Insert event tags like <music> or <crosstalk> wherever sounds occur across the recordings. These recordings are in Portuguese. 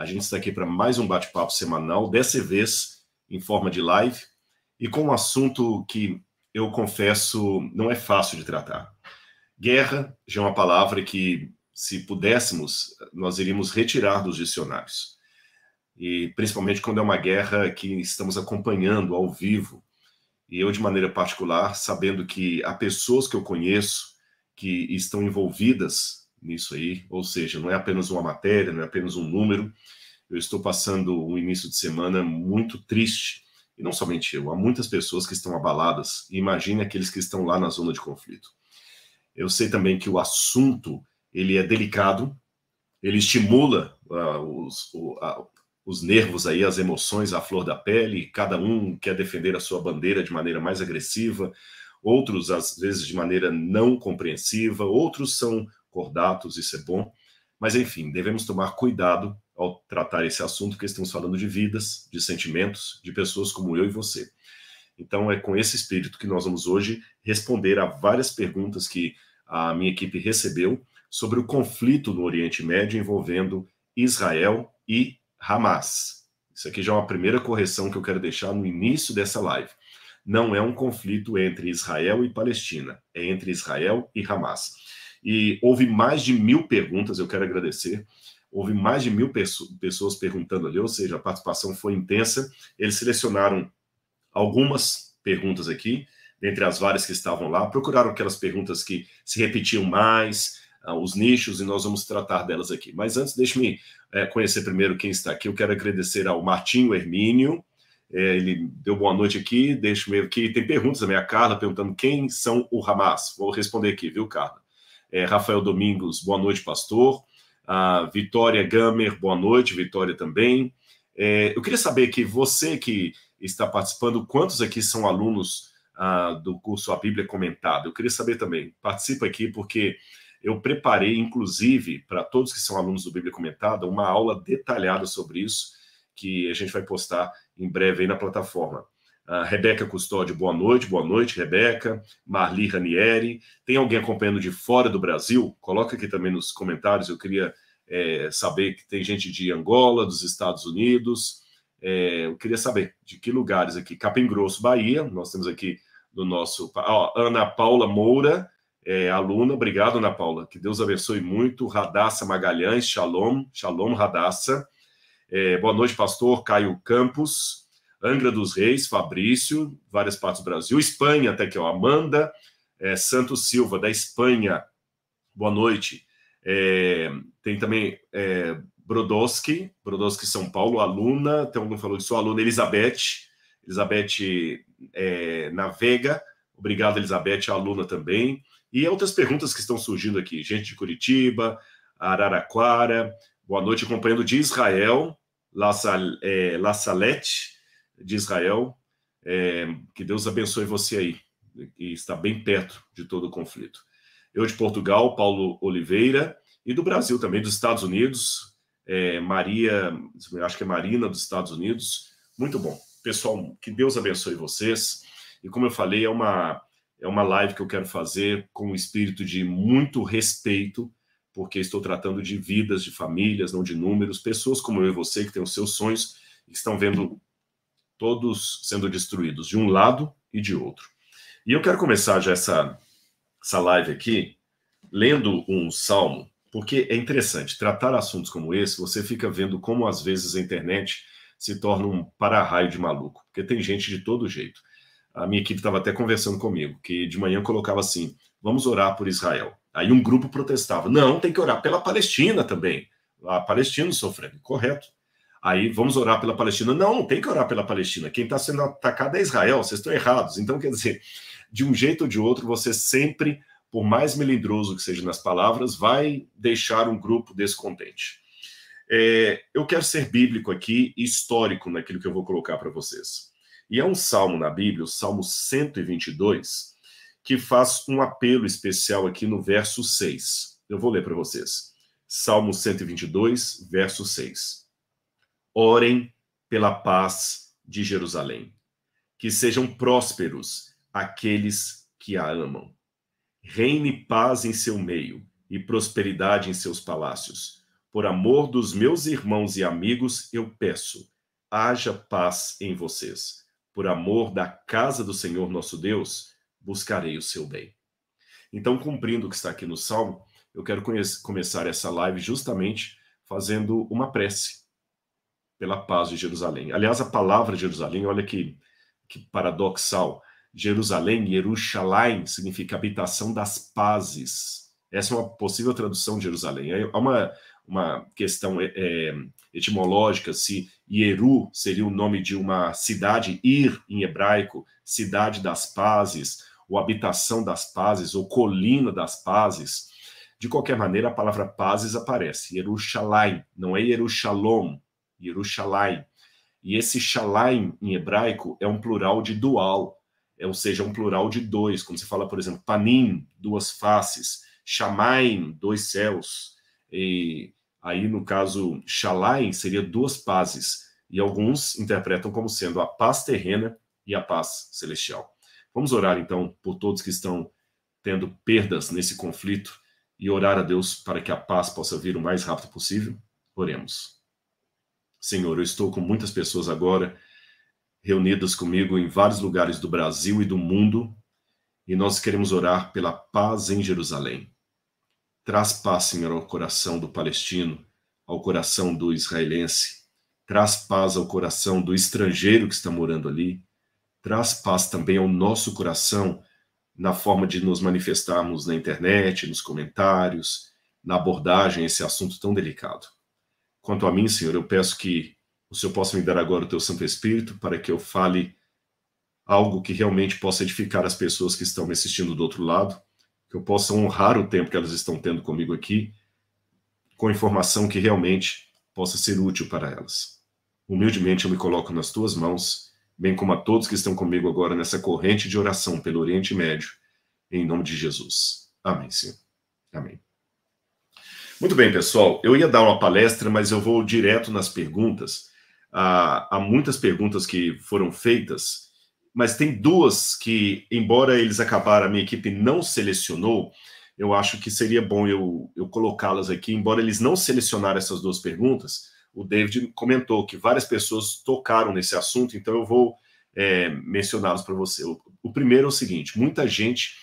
A gente está aqui para mais um bate-papo semanal, dessa vez em forma de live, e com um assunto que eu confesso não é fácil de tratar. Guerra já é uma palavra que, se pudéssemos, nós iríamos retirar dos dicionários. E principalmente quando é uma guerra que estamos acompanhando ao vivo. E eu, de maneira particular, sabendo que há pessoas que eu conheço que estão envolvidas nisso aí, ou seja, não é apenas uma matéria, não é apenas um número. Eu estou passando um início de semana muito triste, e não somente eu, há muitas pessoas que estão abaladas. Imagine aqueles que estão lá na zona de conflito. Eu sei também que o assunto ele é delicado, ele estimula uh, os, o, a, os nervos aí, as emoções à flor da pele, cada um quer defender a sua bandeira de maneira mais agressiva, outros às vezes de maneira não compreensiva, outros são cordatos isso é bom. Mas, enfim, devemos tomar cuidado ao tratar esse assunto, porque estamos falando de vidas, de sentimentos, de pessoas como eu e você. Então, é com esse espírito que nós vamos hoje responder a várias perguntas que a minha equipe recebeu sobre o conflito no Oriente Médio envolvendo Israel e Hamas. Isso aqui já é uma primeira correção que eu quero deixar no início dessa live. Não é um conflito entre Israel e Palestina, é entre Israel e Hamas. E houve mais de mil perguntas, eu quero agradecer. Houve mais de mil pessoas perguntando ali, ou seja, a participação foi intensa. Eles selecionaram algumas perguntas aqui, dentre as várias que estavam lá, procuraram aquelas perguntas que se repetiam mais, ah, os nichos, e nós vamos tratar delas aqui. Mas antes, deixe-me eh, conhecer primeiro quem está aqui. Eu quero agradecer ao Martinho Hermínio, eh, ele deu boa noite aqui, deixa eu ver aqui. Tem perguntas também, a Carla perguntando quem são o Hamas. Vou responder aqui, viu, Carla? é, Rafael Domingos, boa noite, pastor. A ah, Vitória Gamer, boa noite, Vitória também. É, eu queria saber que você que está participando, quantos aqui são alunos ah, do curso A Bíblia Comentada? Eu queria saber também. Participa aqui, porque eu preparei, inclusive, para todos que são alunos do Bíblia Comentada, uma aula detalhada sobre isso, que a gente vai postar em breve aí na plataforma. A Rebeca Custódio, boa noite, boa noite, Rebeca. Marli Ranieri. Tem alguém acompanhando de fora do Brasil? Coloca aqui também nos comentários. Eu queria é, saber que tem gente de Angola, dos Estados Unidos. É, eu queria saber de que lugares aqui. Capim Grosso, Bahia. Nós temos aqui no nosso. Ó, Ana Paula Moura, é, aluna. Obrigado, Ana Paula. Que Deus abençoe muito. Radassa Magalhães, shalom. Shalom, Radassa. É, boa noite, pastor Caio Campos. Angra dos Reis, Fabrício, várias partes do Brasil, Espanha, até que é o Amanda é, Santos Silva, da Espanha, boa noite. É, tem também é, Brodowski, Brodowski São Paulo, aluna, tem alguém falou que sou aluna, Elizabeth, Elizabeth é, Navega, obrigado, Elizabeth, aluna também. E outras perguntas que estão surgindo aqui, gente de Curitiba, Araraquara, boa noite, acompanhando de Israel, La, Sal, é, La Salete, de Israel. É, que Deus abençoe você aí, que está bem perto de todo o conflito. Eu de Portugal, Paulo Oliveira, e do Brasil também, dos Estados Unidos, é, Maria, acho que é Marina dos Estados Unidos. Muito bom. Pessoal, que Deus abençoe vocês. E como eu falei, é uma, é uma live que eu quero fazer com o espírito de muito respeito, porque estou tratando de vidas, de famílias, não de números, pessoas como eu e você que têm os seus sonhos, que estão vendo todos sendo destruídos de um lado e de outro. E eu quero começar já essa, essa live aqui lendo um salmo, porque é interessante, tratar assuntos como esse, você fica vendo como às vezes a internet se torna um para-raio de maluco, porque tem gente de todo jeito. A minha equipe estava até conversando comigo, que de manhã colocava assim: vamos orar por Israel. Aí um grupo protestava: não, tem que orar pela Palestina também. A Palestina sofrendo. Correto, Aí vamos orar pela Palestina. Não, não tem que orar pela Palestina. Quem está sendo atacado é Israel, vocês estão errados. Então, quer dizer, de um jeito ou de outro, você sempre, por mais melindroso que seja nas palavras, vai deixar um grupo descontente. É, eu quero ser bíblico aqui e histórico naquilo que eu vou colocar para vocês. E há é um salmo na Bíblia, o Salmo 122, que faz um apelo especial aqui no verso 6. Eu vou ler para vocês. Salmo 122, verso 6. Orem pela paz de Jerusalém. Que sejam prósperos aqueles que a amam. Reine paz em seu meio e prosperidade em seus palácios. Por amor dos meus irmãos e amigos, eu peço, haja paz em vocês. Por amor da casa do Senhor nosso Deus, buscarei o seu bem. Então, cumprindo o que está aqui no Salmo, eu quero começar essa live justamente fazendo uma prece pela paz de Jerusalém. Aliás, a palavra Jerusalém, olha que, que paradoxal. Jerusalém, Yerushalayim, significa habitação das pazes. Essa é uma possível tradução de Jerusalém. Há uma, uma questão é, é etimológica, se Yeru seria o nome de uma cidade, Ir em hebraico, cidade das pazes, ou habitação das pazes, ou colina das pazes. De qualquer maneira, a palavra pazes aparece. Yerushalayim, não é Yerushalom, Yerushalayim. E esse Shalaim em hebraico é um plural de dual, é, ou seja, um plural de dois. Quando se fala, por exemplo, Panim, duas faces, Shamaim, dois céus. E aí, no caso, Shalaim seria duas pazes. E alguns interpretam como sendo a paz terrena e a paz celestial. Vamos orar, então, por todos que estão tendo perdas nesse conflito e orar a Deus para que a paz possa vir o mais rápido possível. Oremos. Senhor, eu estou com muitas pessoas agora reunidas comigo em vários lugares do Brasil e do mundo, e nós queremos orar pela paz em Jerusalém. Traz paz, Senhor, ao coração do palestino, ao coração do israelense, traz paz ao coração do estrangeiro que está morando ali, traz paz também ao nosso coração na forma de nos manifestarmos na internet, nos comentários, na abordagem a esse assunto tão delicado. Quanto a mim, Senhor, eu peço que o Senhor possa me dar agora o teu Santo Espírito para que eu fale algo que realmente possa edificar as pessoas que estão me assistindo do outro lado, que eu possa honrar o tempo que elas estão tendo comigo aqui, com informação que realmente possa ser útil para elas. Humildemente eu me coloco nas tuas mãos, bem como a todos que estão comigo agora nessa corrente de oração pelo Oriente Médio, em nome de Jesus. Amém, Senhor. Amém. Muito bem, pessoal. Eu ia dar uma palestra, mas eu vou direto nas perguntas. Ah, há, muitas perguntas que foram feitas, mas tem duas que, embora eles acabaram, a minha equipe não selecionou, eu acho que seria bom eu, eu colocá-las aqui, embora eles não selecionaram essas duas perguntas, o David comentou que várias pessoas tocaram nesse assunto, então eu vou é, mencioná-los para você. O, o, primeiro é o seguinte: muita gente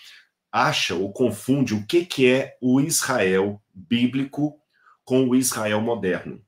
acha ou confunde o que, que é o Israel bíblico com o Israel moderno.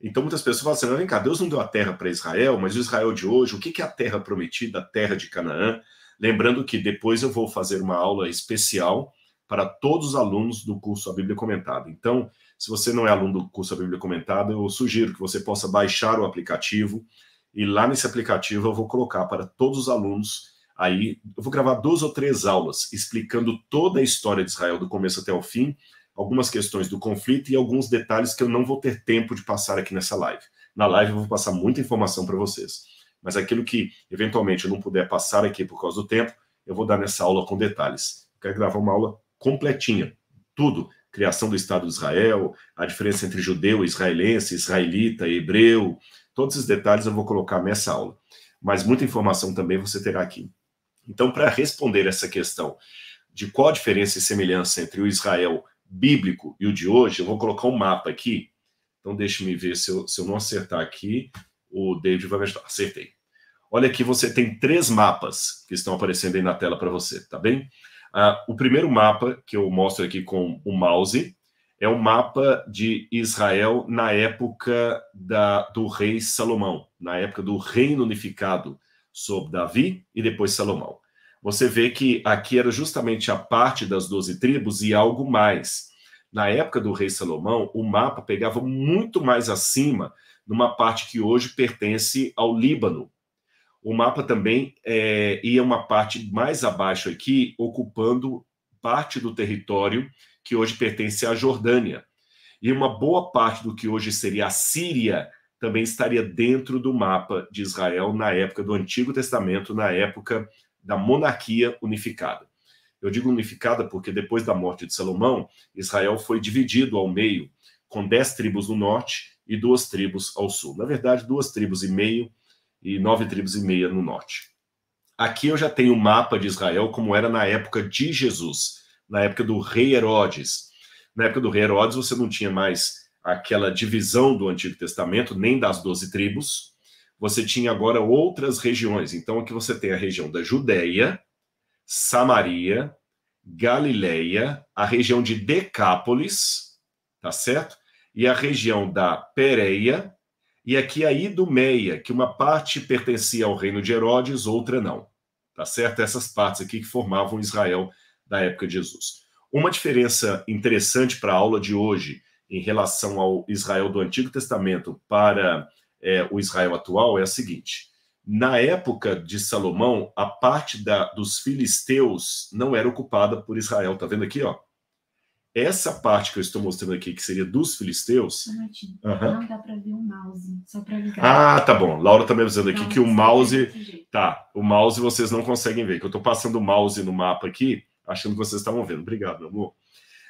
Então muitas pessoas falam assim: vem cá, Deus não deu a terra para Israel, mas o Israel de hoje, o que é a terra prometida, a terra de Canaã? Lembrando que depois eu vou fazer uma aula especial para todos os alunos do curso A Bíblia Comentada. Então, se você não é aluno do curso A Bíblia Comentada, eu sugiro que você possa baixar o aplicativo e lá nesse aplicativo eu vou colocar para todos os alunos aí, eu vou gravar duas ou três aulas explicando toda a história de Israel do começo até o fim algumas questões do conflito e alguns detalhes que eu não vou ter tempo de passar aqui nessa live. Na live eu vou passar muita informação para vocês, mas aquilo que eventualmente eu não puder passar aqui por causa do tempo, eu vou dar nessa aula com detalhes. Eu quero gravar uma aula completinha, tudo, criação do Estado de Israel, a diferença entre judeu, israelense, israelita, hebreu, todos esses detalhes eu vou colocar nessa aula. Mas muita informação também você terá aqui. Então, para responder essa questão de qual a diferença e semelhança entre o Israel bíblico e o de hoje, eu vou colocar um mapa aqui. Então, deixe-me ver se eu, se eu não acertar aqui, o David vai me ajudar. Acertei. Olha aqui, você tem três mapas que estão aparecendo aí na tela para você, tá bem? Ah, o primeiro mapa que eu mostro aqui com o mouse é o mapa de Israel na época da, do rei Salomão, na época do reino unificado sob Davi e depois Salomão você vê que aqui era justamente a parte das 12 tribos e algo mais. Na época do rei Salomão, o mapa pegava muito mais acima, numa parte que hoje pertence ao Líbano. O mapa também é, ia uma parte mais abaixo aqui, ocupando parte do território que hoje pertence à Jordânia. E uma boa parte do que hoje seria a Síria também estaria dentro do mapa de Israel na época do Antigo Testamento, na época da monarquia unificada. Eu digo unificada porque depois da morte de Salomão, Israel foi dividido ao meio, com dez tribos no norte e duas tribos ao sul. Na verdade, duas tribos e meio e nove tribos e meia no norte. Aqui eu já tenho o um mapa de Israel como era na época de Jesus, na época do rei Herodes. Na época do rei Herodes, você não tinha mais aquela divisão do Antigo Testamento, nem das doze tribos, você tinha agora outras regiões. Então, aqui você tem a região da Judéia, Samaria, Galileia, a região de Decápolis, tá certo? E a região da Pérea e aqui a Idumeia, que uma parte pertencia ao reino de Herodes, outra não. Tá certo? Essas partes aqui que formavam Israel da época de Jesus. Uma diferença interessante para a aula de hoje em relação ao Israel do Antigo Testamento para é, o Israel atual é a seguinte: na época de Salomão, a parte da, dos filisteus não era ocupada por Israel. Tá vendo aqui, ó? Essa parte que eu estou mostrando aqui, que seria dos filisteus. uhum. não dá para ver o mouse, só para ligar. Ah, tá bom. Laura também tá avisando aqui não, que o mouse. Tá, o mouse vocês não conseguem ver, que eu estou passando o mouse no mapa aqui, achando que vocês estavam vendo. Obrigado, meu amor.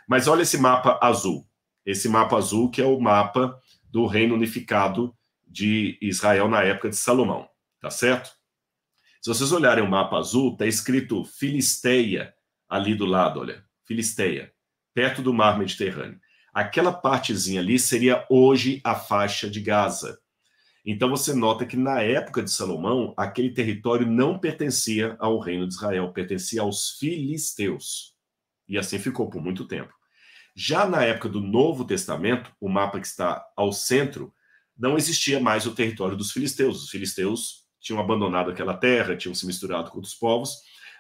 Mas olha esse mapa azul. Esse mapa azul que é o mapa do Reino Unificado de Israel na época de Salomão, tá certo? Se vocês olharem o mapa azul, tá escrito Filisteia ali do lado, olha, Filisteia, perto do mar Mediterrâneo. Aquela partezinha ali seria hoje a faixa de Gaza. Então você nota que na época de Salomão, aquele território não pertencia ao reino de Israel, pertencia aos filisteus. E assim ficou por muito tempo. Já na época do Novo Testamento, o mapa que está ao centro não existia mais o território dos filisteus. Os filisteus tinham abandonado aquela terra, tinham se misturado com outros povos.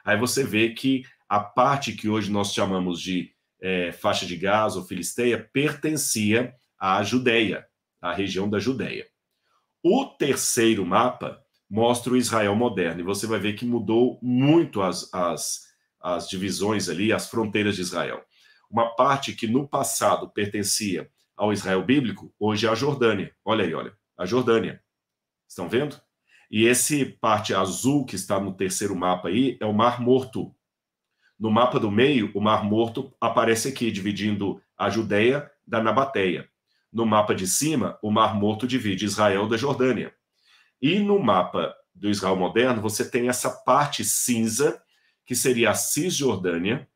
Aí você vê que a parte que hoje nós chamamos de é, faixa de Gaza ou Filisteia pertencia à Judéia, à região da Judéia. O terceiro mapa mostra o Israel moderno, e você vai ver que mudou muito as, as, as divisões ali, as fronteiras de Israel. Uma parte que no passado pertencia ao Israel bíblico, hoje é a Jordânia. Olha aí, olha, a Jordânia. Estão vendo? E esse parte azul que está no terceiro mapa aí é o Mar Morto. No mapa do meio, o Mar Morto aparece aqui, dividindo a Judéia da Nabateia. No mapa de cima, o Mar Morto divide Israel da Jordânia. E no mapa do Israel moderno, você tem essa parte cinza, que seria a Cisjordânia.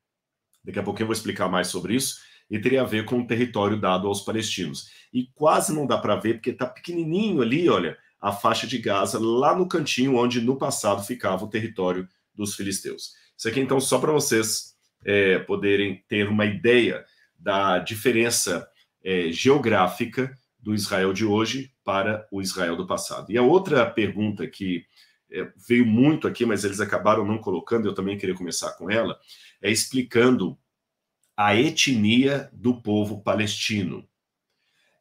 Daqui a pouquinho eu vou explicar mais sobre isso e teria a ver com o território dado aos palestinos. E quase não dá para ver, porque está pequenininho ali, olha, a faixa de Gaza, lá no cantinho onde no passado ficava o território dos filisteus. Isso aqui, então, só para vocês é, poderem ter uma ideia da diferença é, geográfica do Israel de hoje para o Israel do passado. E a outra pergunta que é, veio muito aqui, mas eles acabaram não colocando, eu também queria começar com ela, é explicando a etnia do povo palestino.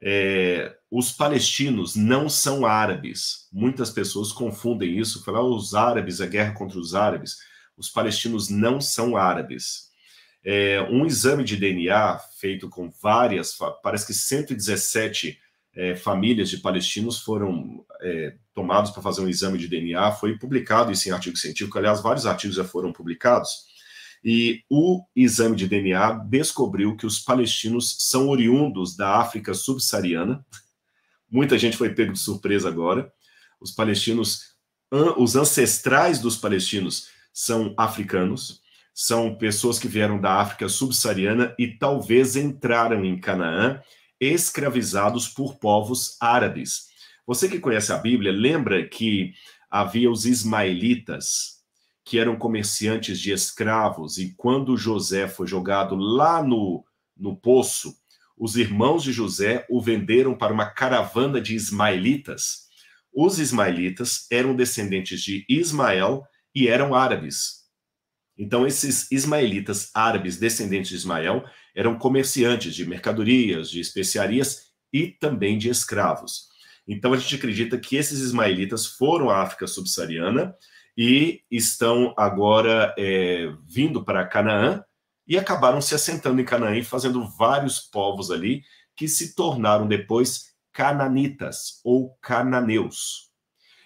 É, os palestinos não são árabes. Muitas pessoas confundem isso, falam ah, os árabes, a guerra contra os árabes. Os palestinos não são árabes. É, um exame de DNA feito com várias, parece que 117 é, famílias de palestinos foram é, tomados para fazer um exame de DNA, foi publicado isso em artigo científico, aliás, vários artigos já foram publicados. E o exame de DNA descobriu que os palestinos são oriundos da África subsaariana. Muita gente foi pego de surpresa agora. Os palestinos, os ancestrais dos palestinos são africanos, são pessoas que vieram da África subsaariana e talvez entraram em Canaã escravizados por povos árabes. Você que conhece a Bíblia, lembra que havia os ismaelitas, que eram comerciantes de escravos, e quando José foi jogado lá no, no poço, os irmãos de José o venderam para uma caravana de ismaelitas. Os ismaelitas eram descendentes de Ismael e eram árabes. Então, esses ismaelitas árabes, descendentes de Ismael, eram comerciantes de mercadorias, de especiarias e também de escravos. Então, a gente acredita que esses ismaelitas foram à África subsaariana e estão agora é, vindo para Canaã e acabaram se assentando em Canaã e fazendo vários povos ali que se tornaram depois cananitas ou cananeus.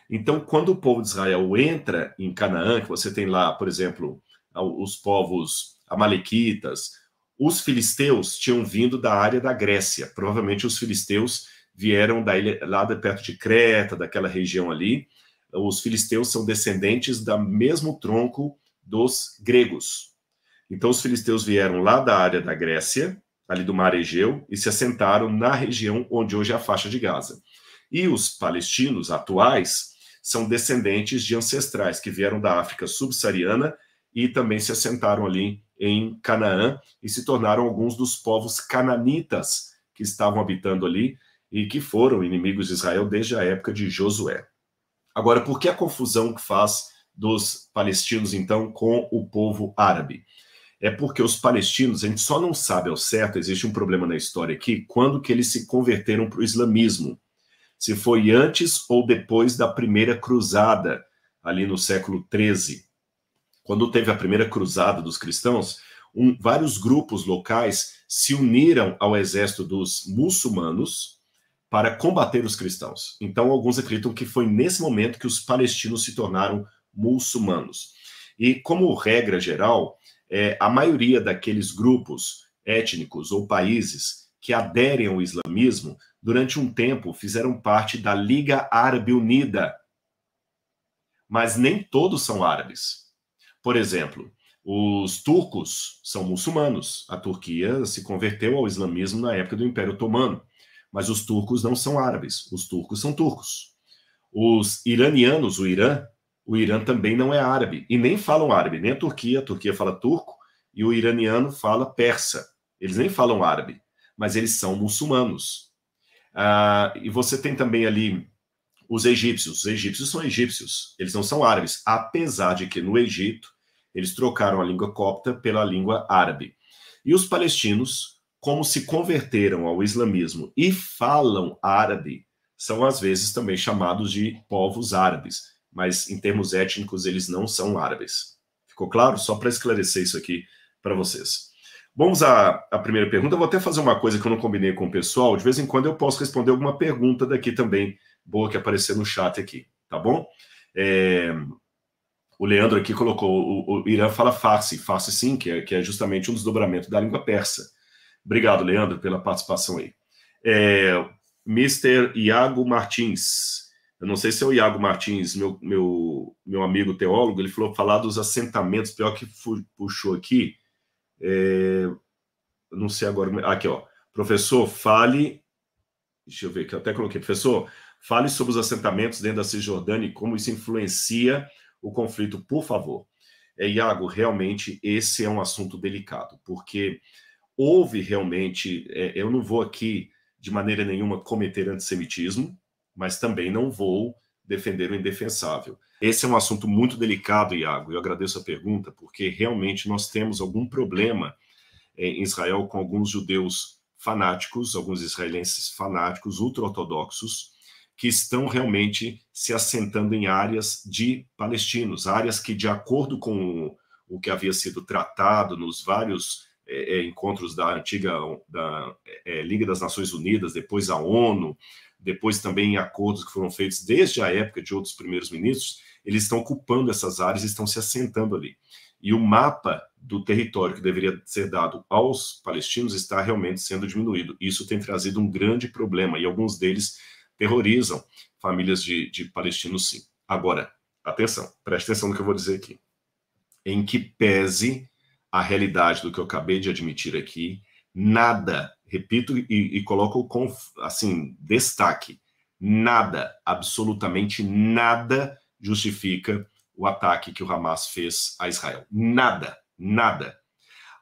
Então, quando o povo de Israel entra em Canaã, que você tem lá, por exemplo, os povos amalequitas, os filisteus tinham vindo da área da Grécia. Provavelmente os filisteus vieram da ilha, lá de perto de Creta, daquela região ali, os filisteus são descendentes do mesmo tronco dos gregos. Então os filisteus vieram lá da área da Grécia, ali do Mar Egeu, e se assentaram na região onde hoje é a faixa de Gaza. E os palestinos atuais são descendentes de ancestrais que vieram da África subsaariana e também se assentaram ali em Canaã e se tornaram alguns dos povos cananitas que estavam habitando ali e que foram inimigos de Israel desde a época de Josué. Agora, por que a confusão que faz dos palestinos, então, com o povo árabe? É porque os palestinos, a gente só não sabe ao certo, existe um problema na história aqui, quando que eles se converteram para o islamismo. Se foi antes ou depois da primeira cruzada, ali no século XIII. Quando teve a primeira cruzada dos cristãos, um, vários grupos locais se uniram ao exército dos muçulmanos, para combater os cristãos. Então, alguns acreditam que foi nesse momento que os palestinos se tornaram muçulmanos. E, como regra geral, é, a maioria daqueles grupos étnicos ou países que aderem ao islamismo, durante um tempo fizeram parte da Liga Árabe Unida. Mas nem todos são árabes. Por exemplo, os turcos são muçulmanos. A Turquia se converteu ao islamismo na época do Império Otomano. Mas os turcos não são árabes, os turcos são turcos. Os iranianos, o Irã, o Irã também não é árabe e nem falam árabe, nem a Turquia, a Turquia fala turco e o iraniano fala persa. Eles nem falam árabe, mas eles são muçulmanos. Ah, e você tem também ali os egípcios. Os egípcios são egípcios, eles não são árabes, apesar de que no Egito eles trocaram a língua copta pela língua árabe. E os palestinos como se converteram ao islamismo e falam árabe, são às vezes também chamados de povos árabes, mas em termos étnicos eles não são árabes. Ficou claro? Só para esclarecer isso aqui para vocês. Vamos à, à, primeira pergunta. Eu vou até fazer uma coisa que eu não combinei com o pessoal. De vez em quando eu posso responder alguma pergunta daqui também, boa que apareceu no chat aqui, tá bom? É... O Leandro aqui colocou: o, o Irã fala farsi, farsi sim, que é, que é justamente um desdobramento da língua persa. Obrigado, Leandro, pela participação aí. É, Mr. Iago Martins. Eu não sei se é o Iago Martins, meu, meu, meu amigo teólogo, ele falou falar dos assentamentos, pior que puxou aqui. É, não sei agora. Aqui, ó. Professor, fale. Deixa eu ver que eu até coloquei. Professor, fale sobre os assentamentos dentro da Cisjordânia e como isso influencia o conflito, por favor. É, Iago, realmente esse é um assunto delicado, porque houve realmente, é, eu não vou aqui de maneira nenhuma cometer antissemitismo, mas também não vou defender o indefensável. Esse é um assunto muito delicado, Iago, eu agradeço a pergunta, porque realmente nós temos algum problema é, em Israel com alguns judeus fanáticos, alguns israelenses fanáticos, ultra-ortodoxos, que estão realmente se assentando em áreas de palestinos, áreas que, de acordo com o que havia sido tratado nos vários é, é, encontros da antiga da, é, Liga das Nações Unidas, depois a ONU, depois também acordos que foram feitos desde a época de outros primeiros ministros, eles estão ocupando essas áreas e estão se assentando ali. E o mapa do território que deveria ser dado aos palestinos está realmente sendo diminuído. Isso tem trazido um grande problema e alguns deles terrorizam famílias de, de palestinos, sim. Agora, atenção, preste atenção no que eu vou dizer aqui. Em que pese a realidade do que eu acabei de admitir aqui, nada, repito e, e coloco com, assim, destaque, nada, absolutamente nada justifica o ataque que o Hamas fez a Israel. Nada, nada.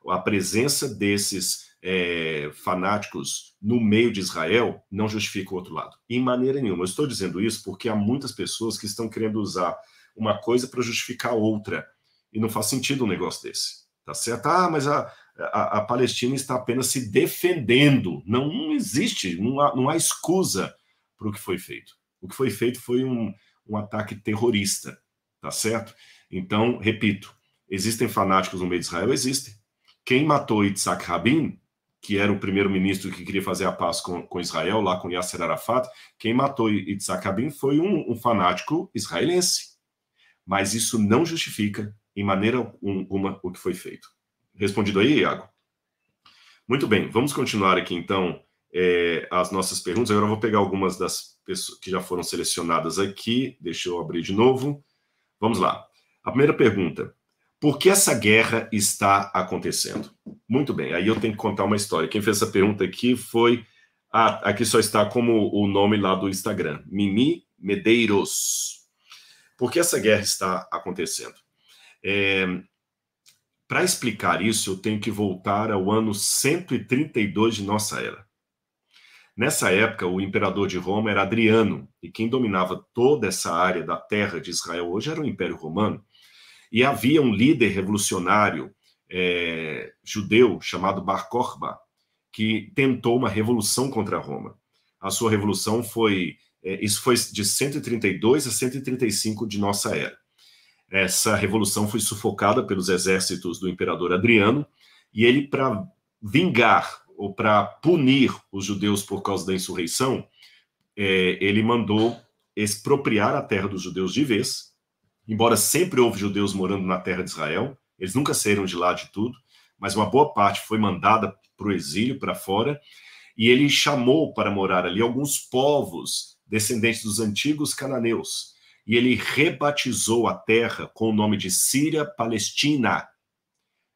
A presença desses é, fanáticos no meio de Israel não justifica o outro lado, em maneira nenhuma. Eu estou dizendo isso porque há muitas pessoas que estão querendo usar uma coisa para justificar outra, e não faz sentido um negócio desse. Tá certo? Ah, mas a, a, a Palestina está apenas se defendendo. Não, não existe, não há, não há escusa para o que foi feito. O que foi feito foi um, um ataque terrorista, tá certo? Então, repito, existem fanáticos no meio de Israel? Existem. Quem matou Itzhak Rabin, que era o primeiro-ministro que queria fazer a paz com, com Israel, lá com Yasser Arafat, quem matou Itzhak Rabin foi um, um fanático israelense. Mas isso não justifica em maneira alguma o que foi feito. Respondido aí, Iago? Muito bem, vamos continuar aqui então é, as nossas perguntas. Agora eu vou pegar algumas das pessoas que já foram selecionadas aqui. Deixa eu abrir de novo. Vamos lá. A primeira pergunta: Por que essa guerra está acontecendo? Muito bem, aí eu tenho que contar uma história. Quem fez essa pergunta aqui foi. Ah, aqui só está como o nome lá do Instagram: Mimi Medeiros. Por que essa guerra está acontecendo? É, Para explicar isso, eu tenho que voltar ao ano 132 de nossa era. Nessa época, o imperador de Roma era Adriano, e quem dominava toda essa área da terra de Israel hoje era o Império Romano. E havia um líder revolucionário é, judeu chamado Bar Corba que tentou uma revolução contra Roma. A sua revolução foi. É, isso foi de 132 a 135 de nossa era. Essa revolução foi sufocada pelos exércitos do imperador Adriano, e ele, para vingar ou para punir os judeus por causa da insurreição, é, ele mandou expropriar a terra dos judeus de vez, embora sempre houve judeus morando na terra de Israel, eles nunca saíram de lá de tudo, mas uma boa parte foi mandada para o exílio, para fora, e ele chamou para morar ali alguns povos descendentes dos antigos cananeus, e ele rebatizou a terra com o nome de Síria Palestina,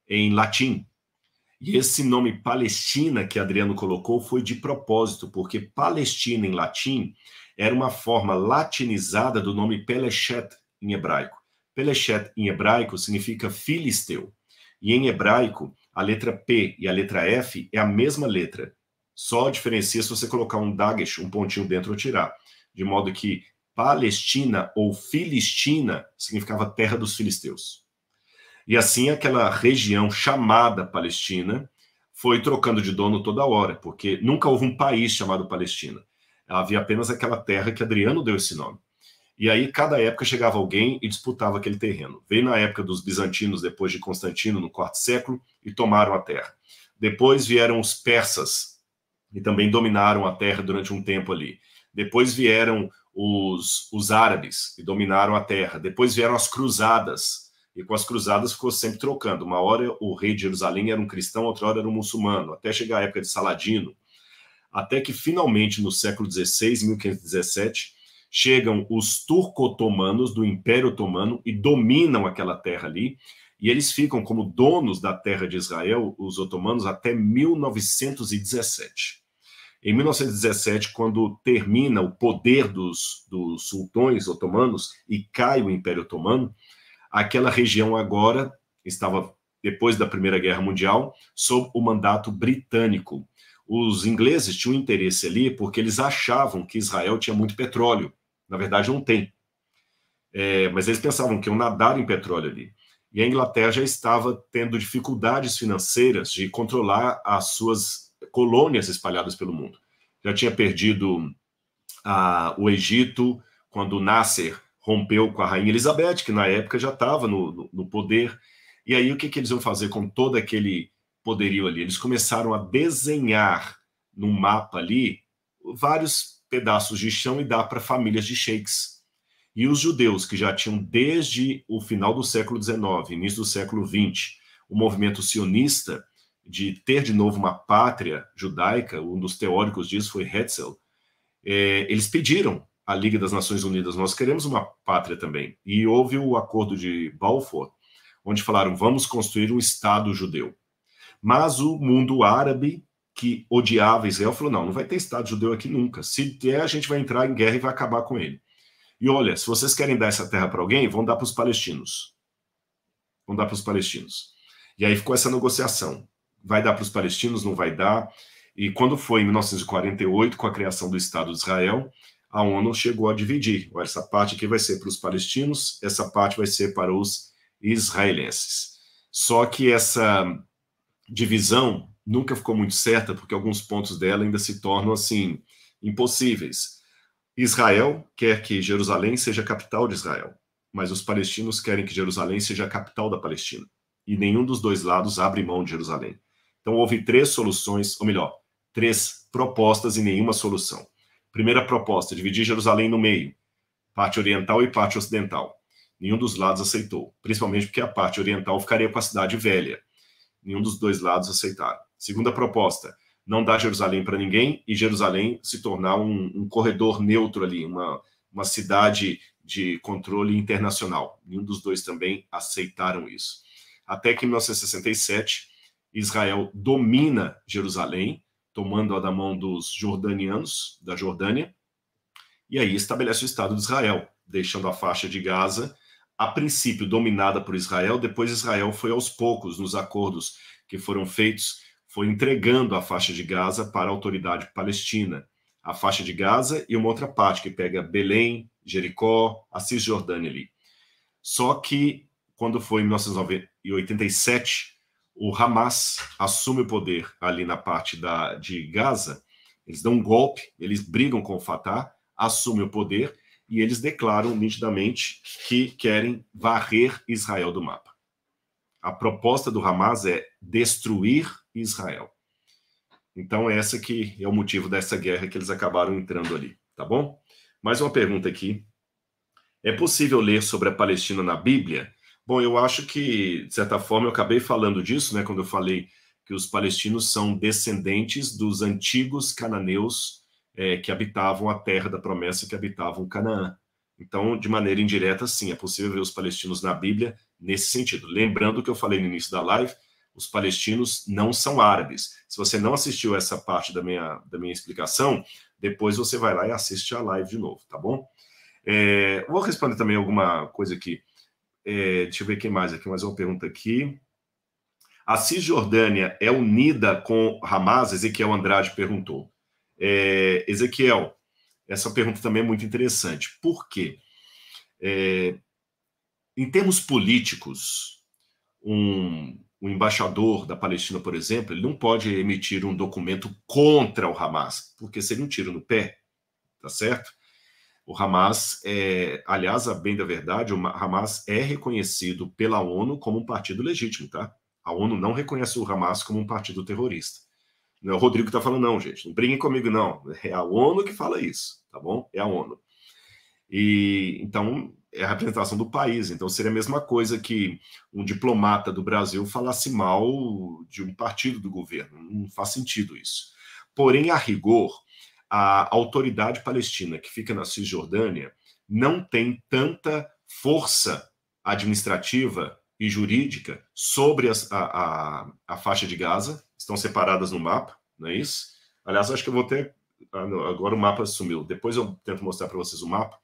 em latim. E esse nome Palestina que Adriano colocou foi de propósito, porque Palestina em latim era uma forma latinizada do nome Pelechet em hebraico. Pelechet em hebraico significa filisteu. E em hebraico, a letra P e a letra F é a mesma letra. Só diferencia se você colocar um dagesh, um pontinho dentro ou tirar. De modo que Palestina ou Filistina significava terra dos filisteus. E assim aquela região chamada Palestina foi trocando de dono toda hora, porque nunca houve um país chamado Palestina. Havia apenas aquela terra que Adriano deu esse nome. E aí, cada época chegava alguém e disputava aquele terreno. Veio na época dos bizantinos, depois de Constantino, no quarto século, e tomaram a terra. Depois vieram os persas e também dominaram a terra durante um tempo ali. Depois vieram os, os árabes e dominaram a terra. Depois vieram as cruzadas, e com as cruzadas ficou sempre trocando. Uma hora o rei de Jerusalém era um cristão, outra hora era um muçulmano, até chegar a época de Saladino. Até que finalmente, no século XVI, 1517, chegam os turco-otomanos do Império Otomano e dominam aquela terra ali. E eles ficam como donos da terra de Israel, os otomanos, até 1917. Em 1917, quando termina o poder dos, dos sultões otomanos e cai o Império Otomano, aquela região agora estava, depois da Primeira Guerra Mundial, sob o mandato britânico. Os ingleses tinham interesse ali porque eles achavam que Israel tinha muito petróleo. Na verdade, não tem. É, mas eles pensavam que iam nadar em petróleo ali. E a Inglaterra já estava tendo dificuldades financeiras de controlar as suas colônias espalhadas pelo mundo. Já tinha perdido ah, o Egito quando Nasser rompeu com a rainha Elizabeth, que na época já estava no, no, no, poder. E aí o que, que eles iam fazer com todo aquele poderio ali? Eles começaram a desenhar no mapa ali vários pedaços de chão e dar para famílias de sheiks. E os judeus, que já tinham desde o final do século XIX, início do século XX, o movimento sionista, de ter de novo uma pátria judaica, um dos teóricos disso foi Hetzel, é, eles pediram à Liga das Nações Unidas, nós queremos uma pátria também. E houve o acordo de Balfour, onde falaram, vamos construir um Estado judeu. Mas o mundo árabe, que odiava Israel, falou, não, não vai ter Estado judeu aqui nunca. Se der, a gente vai entrar em guerra e vai acabar com ele. E olha, se vocês querem dar essa terra para alguém, vão dar para os palestinos. Vão dar para os palestinos. E aí ficou essa negociação vai dar para os palestinos, não vai dar. E quando foi em 1948, com a criação do Estado de Israel, a ONU chegou a dividir. Essa parte aqui vai ser para os palestinos, essa parte vai ser para os israelenses. Só que essa divisão nunca ficou muito certa, porque alguns pontos dela ainda se tornam assim impossíveis. Israel quer que Jerusalém seja a capital de Israel, mas os palestinos querem que Jerusalém seja a capital da Palestina. E nenhum dos dois lados abre mão de Jerusalém. Então, houve três soluções, ou melhor, três propostas e nenhuma solução. Primeira proposta, dividir Jerusalém no meio, parte oriental e parte ocidental. Nenhum dos lados aceitou, principalmente porque a parte oriental ficaria com a cidade velha. Nenhum dos dois lados aceitaram. Segunda proposta, não dar Jerusalém para ninguém e Jerusalém se tornar um, um corredor neutro ali, uma, uma cidade de controle internacional. Nenhum dos dois também aceitaram isso. Até que em 1967, Israel domina Jerusalém, tomando-a da mão dos jordanianos, da Jordânia, e aí estabelece o Estado de Israel, deixando a faixa de Gaza, a princípio dominada por Israel, depois Israel foi aos poucos, nos acordos que foram feitos, foi entregando a faixa de Gaza para a autoridade palestina. A faixa de Gaza e uma outra parte que pega Belém, Jericó, a Cisjordânia ali. Só que quando foi em 1987, o Hamas assume o poder ali na parte da, de Gaza, eles dão um golpe, eles brigam com o Fatah, assumem o poder e eles declaram nitidamente que querem varrer Israel do mapa. A proposta do Hamas é destruir Israel. Então, é essa que é o motivo dessa guerra que eles acabaram entrando ali, tá bom? Mais uma pergunta aqui. É possível ler sobre a Palestina na Bíblia? Bom, eu acho que, de certa forma, eu acabei falando disso, né, quando eu falei que os palestinos são descendentes dos antigos cananeus é, que habitavam a terra da promessa, que habitavam Canaã. Então, de maneira indireta, sim, é possível ver os palestinos na Bíblia nesse sentido. Lembrando que eu falei no início da live, os palestinos não são árabes. Se você não assistiu essa parte da minha, da minha explicação, depois você vai lá e assiste a live de novo, tá bom? É, vou responder também alguma coisa aqui. É, deixa eu ver quem mais aqui, mais uma pergunta aqui. A Cisjordânia é unida com Hamas? Ezequiel Andrade perguntou. É, Ezequiel, essa pergunta também é muito interessante. Por quê? É, em termos políticos, um, um, embaixador da Palestina, por exemplo, ele não pode emitir um documento contra o Hamas, porque seria um tiro no pé, tá certo? O Hamas, é, aliás, a bem da verdade, o Hamas é reconhecido pela ONU como um partido legítimo, tá? A ONU não reconhece o Hamas como um partido terrorista. Não é o Rodrigo que tá falando, não, gente. Não briguem comigo, não. É a ONU que fala isso, tá bom? É a ONU. E então é a representação do país. Então seria a mesma coisa que um diplomata do Brasil falasse mal de um partido do governo. Não faz sentido isso. Porém, a rigor, a autoridade palestina que fica na Cisjordânia não tem tanta força administrativa e jurídica sobre a, a, a faixa de Gaza, estão separadas no mapa, não é isso? Aliás, acho que eu vou ter. Ah, agora o mapa sumiu, depois eu tento mostrar para vocês o mapa.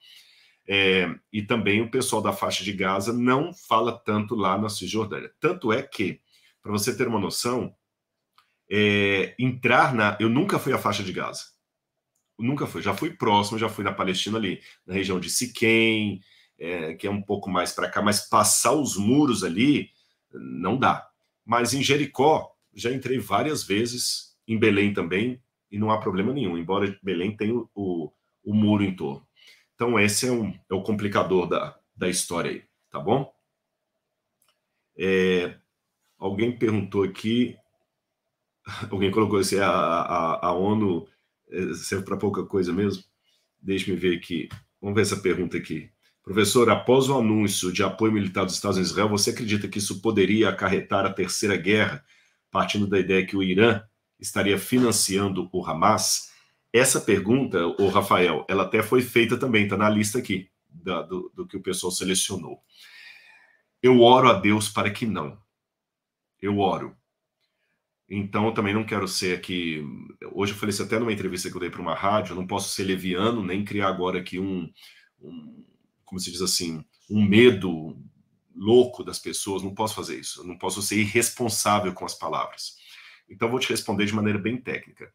É, e também o pessoal da faixa de Gaza não fala tanto lá na Cisjordânia. Tanto é que, para você ter uma noção, é, entrar na. Eu nunca fui à faixa de Gaza. Nunca fui, já fui próximo, já fui na Palestina ali, na região de Siquém, é, que é um pouco mais para cá, mas passar os muros ali não dá. Mas em Jericó, já entrei várias vezes, em Belém também, e não há problema nenhum, embora Belém tenha o, o, o muro em torno. Então, esse é, um, é o complicador da, da história aí, tá bom? É, alguém perguntou aqui, <laughs> alguém colocou assim, a, a, a ONU é, serve para pouca coisa mesmo. Deixe-me ver aqui. Vamos ver essa pergunta aqui. Professor, após o anúncio de apoio militar dos Estados Unidos a Israel, você acredita que isso poderia acarretar a terceira guerra, partindo da ideia que o Irã estaria financiando o Hamas? Essa pergunta, o Rafael, ela até foi feita também, está na lista aqui da, do, do que o pessoal selecionou. Eu oro a Deus para que não. Eu oro então, eu também não quero ser aqui. Hoje eu falei isso até numa entrevista que eu dei para uma rádio, eu não posso ser leviano, nem criar agora aqui um, um, como se diz assim, um medo louco das pessoas, não posso fazer isso, eu não posso ser irresponsável com as palavras. Então, eu vou te responder de maneira bem técnica.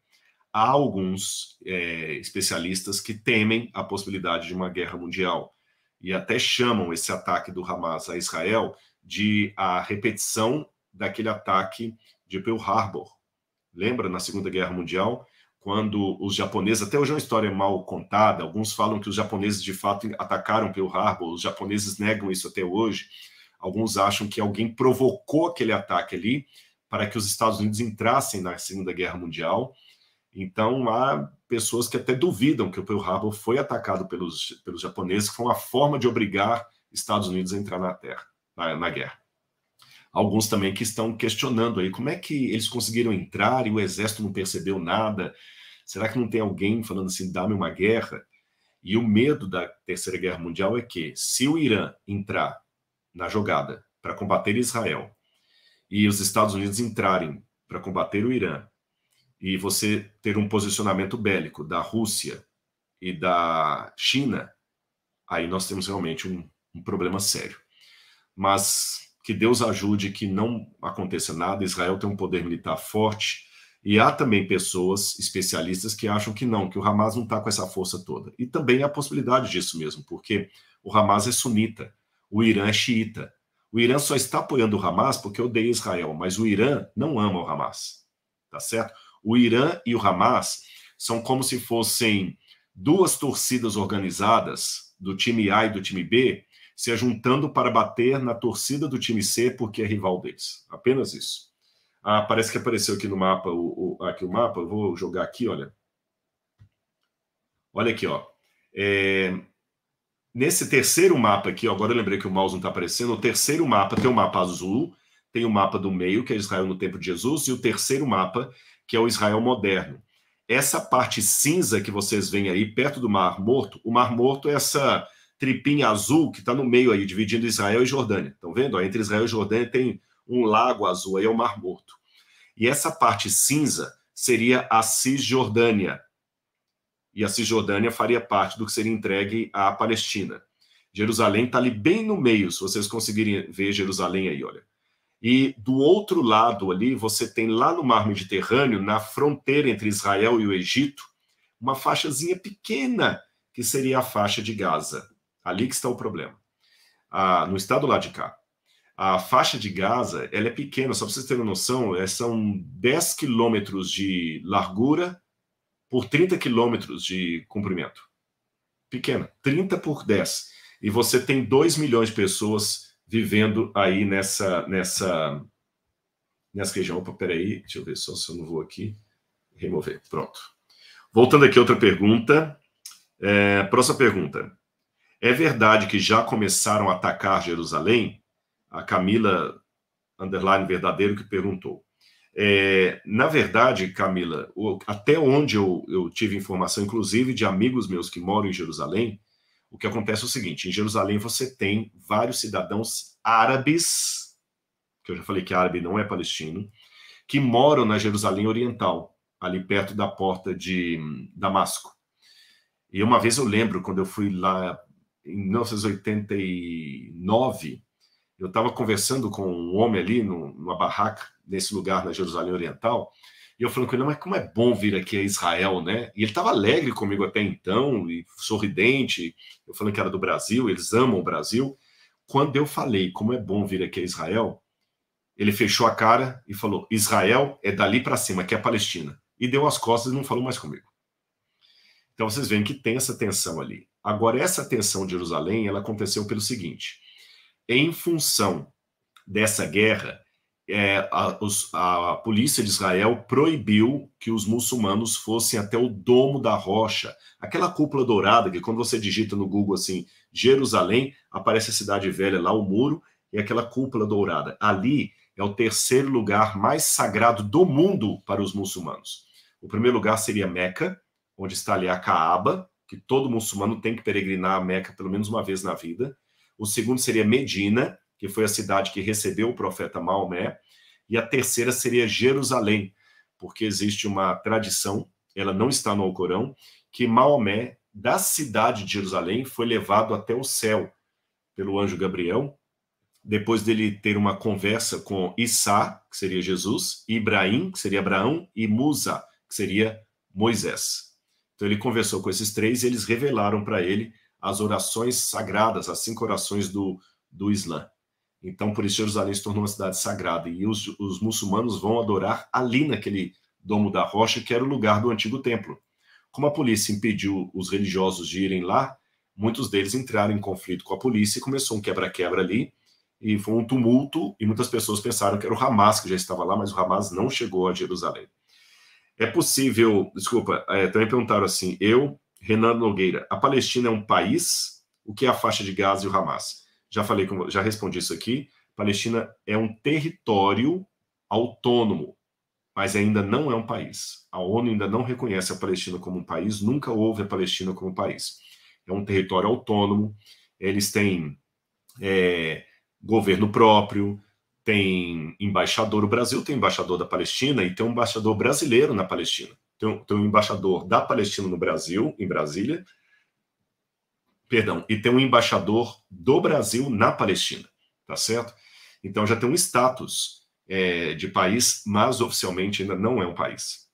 Há alguns é, especialistas que temem a possibilidade de uma guerra mundial e até chamam esse ataque do Hamas a Israel de a repetição daquele ataque de Pearl Harbor. Lembra na Segunda Guerra Mundial, quando os japoneses, até hoje é uma história mal contada, alguns falam que os japoneses de fato atacaram Pearl Harbor, os japoneses negam isso até hoje. Alguns acham que alguém provocou aquele ataque ali para que os Estados Unidos entrassem na Segunda Guerra Mundial. Então, há pessoas que até duvidam que o Pearl Harbor foi atacado pelos, pelos japoneses, que foi uma forma de obrigar Estados Unidos a entrar na terra, na, na guerra alguns também que estão questionando aí como é que eles conseguiram entrar e o exército não percebeu nada. Será que não tem alguém falando assim, dá-me uma guerra? E o medo da Terceira Guerra Mundial é que, se o Irã entrar na jogada para combater Israel e os Estados Unidos entrarem para combater o Irã e você ter um posicionamento bélico da Rússia e da China, aí nós temos realmente um, um problema sério. Mas que Deus ajude que não aconteça nada. Israel tem um poder militar forte. E há também pessoas, especialistas, que acham que não, que o Hamas não está com essa força toda. E também há a possibilidade disso mesmo, porque o Hamas é sunita, o Irã é xiita. O Irã só está apoiando o Hamas porque odeia Israel, mas o Irã não ama o Hamas, tá certo? O Irã e o Hamas são como se fossem duas torcidas organizadas, do time A e do time B, se juntando para bater na torcida do time C porque é rival deles. Apenas isso. Ah, parece que apareceu aqui no mapa o, o aqui o mapa. vou jogar aqui, olha. Olha aqui, ó. É, nesse terceiro mapa aqui, ó, agora eu lembrei que o mouse não está aparecendo. O terceiro mapa tem o um mapa azul, tem o um mapa do meio que é Israel no tempo de Jesus e o terceiro mapa que é o Israel moderno. Essa parte cinza que vocês veem aí perto do Mar Morto, o Mar Morto é essa tripinha azul que está no meio aí, dividindo Israel e Jordânia. Estão vendo? entre Israel e Jordânia tem um lago azul, aí é o Mar Morto. E essa parte cinza seria a Cisjordânia. E a Cisjordânia faria parte do que seria entregue à Palestina. Jerusalém está ali bem no meio, se vocês conseguirem ver Jerusalém aí, olha. E do outro lado ali, você tem lá no Mar Mediterrâneo, na fronteira entre Israel e o Egito, uma faixazinha pequena, que seria a faixa de Gaza. Ali que está o problema. Ah, estado lá de cá. A faixa de Gaza ela é pequena, só para vocês terem uma noção, é, são 10 quilômetros de largura por 30 quilômetros de comprimento. Pequena, 30 por 10. E você tem 2 milhões de pessoas vivendo aí nessa, nessa, nessa região. Opa, peraí, deixa eu ver só se eu não vou aqui remover. Pronto. Voltando aqui, outra pergunta. É, próxima pergunta. É verdade que já começaram a atacar Jerusalém? A Camila, underline verdadeiro, que perguntou. É, na verdade, Camila, o, até onde eu, eu tive informação, inclusive de amigos meus que moram em Jerusalém, o que acontece é o seguinte: em Jerusalém você tem vários cidadãos árabes, que eu já falei que árabe não é palestino, que moram na Jerusalém Oriental, ali perto da porta de hum, Damasco. E uma vez eu lembro, quando eu fui lá em 1989, eu estava conversando com um homem ali numa barraca, nesse lugar na Jerusalém Oriental, e eu falando com ele, mas como é bom vir aqui a Israel, né? E ele estava alegre comigo até então, e sorridente, eu falando que era do Brasil, eles amam o Brasil. Quando eu falei como é bom vir aqui a Israel, ele fechou a cara e falou: Israel é dali para cima, que é a Palestina. E deu as costas e não falou mais comigo. Então vocês veem que tem essa tensão ali. Agora, essa tensão de Jerusalém, ela aconteceu pelo seguinte, em função dessa guerra, é, a, os, a, polícia de Israel proibiu que os muçulmanos fossem até o Domo da Rocha, aquela cúpula dourada que quando você digita no Google assim, Jerusalém, aparece a cidade velha lá, o muro, e aquela cúpula dourada. Ali é o terceiro lugar mais sagrado do mundo para os muçulmanos. O primeiro lugar seria Meca, onde está ali a Caaba, que todo muçulmano tem que peregrinar a Meca pelo menos uma vez na vida. O segundo seria Medina, que foi a cidade que recebeu o profeta Maomé. E a terceira seria Jerusalém, porque existe uma tradição, ela não está no Alcorão, que Maomé, da cidade de Jerusalém, foi levado até o céu pelo anjo Gabriel, depois dele ter uma conversa com Issa, que seria Jesus, Ibrahim, que seria Abraão, e Musa, que seria Moisés. Então ele conversou com esses três e eles revelaram para ele as orações sagradas, as cinco orações do, do Islã. Então, por isso, Jerusalém se tornou uma cidade sagrada. E os, os muçulmanos vão adorar ali naquele domo da rocha, que era o lugar do antigo templo. Como a polícia impediu os religiosos de irem lá, muitos deles entraram em conflito com a polícia e começou um quebra-quebra ali. E foi um tumulto, e muitas pessoas pensaram que era o Hamas que já estava lá, mas o Hamas não chegou a Jerusalém. É possível, desculpa, é, também perguntaram assim, eu, Renan Nogueira, a Palestina é um país? O que é a faixa de Gaza e o Hamas? Já falei, já respondi isso aqui. Palestina é um território autônomo, mas ainda não é um país. A ONU ainda não reconhece a Palestina como um país, nunca houve a Palestina como um país. É um território autônomo, eles têm é, governo próprio, tem embaixador, o Brasil tem embaixador da Palestina e tem um embaixador brasileiro na Palestina. Tem um, tem um embaixador da Palestina no Brasil, em Brasília, perdão, e tem um embaixador do Brasil na Palestina, tá certo? Então já tem um status é, de país, mas oficialmente ainda não é um país.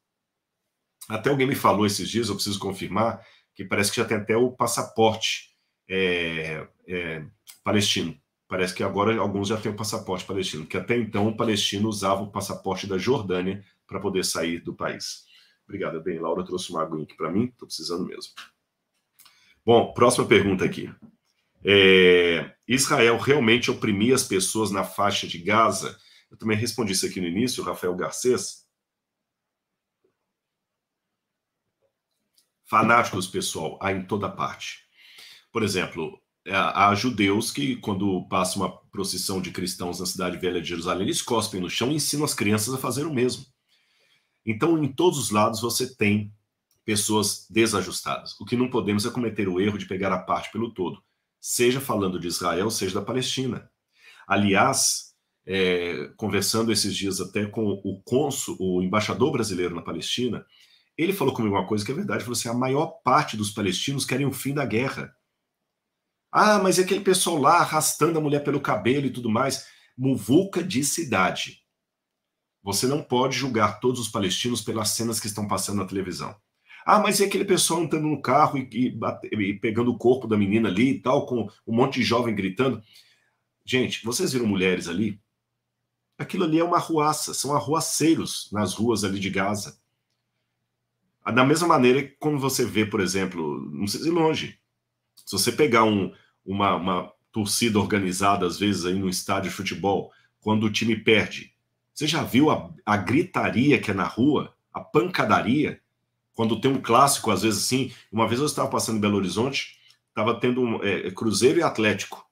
Até alguém me falou esses dias, eu preciso confirmar, que parece que já tem até o passaporte é, é, palestino. Parece que agora alguns já têm o passaporte palestino, que até então o palestino usava o passaporte da Jordânia para poder sair do país. Obrigado, bem. Laura trouxe uma aguinha aqui para mim, estou precisando mesmo. Bom, próxima pergunta aqui. É, Israel realmente oprimia as pessoas na faixa de Gaza? Eu também respondi isso aqui no início, Rafael Garcês. Fanáticos, pessoal, há em toda parte. Por exemplo, é, há judeus que, quando passa uma procissão de cristãos na cidade velha de Jerusalém, eles cospem no chão e ensinam as crianças a fazer o mesmo. Então, em todos os lados, você tem pessoas desajustadas. O que não podemos é cometer o erro de pegar a parte pelo todo, seja falando de Israel, seja da Palestina. Aliás, é, conversando esses dias até com o cônsul, o embaixador brasileiro na Palestina, ele falou comigo uma coisa que é verdade, falou assim, a maior parte dos palestinos querem o fim da guerra ah, mas é aquele pessoal lá arrastando a mulher pelo cabelo e tudo mais. Muvuca de cidade. Você não pode julgar todos os palestinos pelas cenas que estão passando na televisão. Ah, mas e é aquele pessoal entrando no carro e, e, e, pegando o corpo da menina ali e tal, com um monte de jovem gritando? Gente, vocês viram mulheres ali? Aquilo ali é uma arruaça, são arruaceiros nas ruas ali de Gaza. Ah, da mesma maneira que quando você vê, por exemplo, não sei ir longe, se você pegar um, uma, uma torcida organizada, às vezes, aí no estádio de futebol, quando o time perde, você já viu a, a gritaria que é na rua, a pancadaria? Quando tem um clássico, às vezes assim. Uma vez eu estava passando em Belo Horizonte, estava tendo um, é, Cruzeiro e Atlético.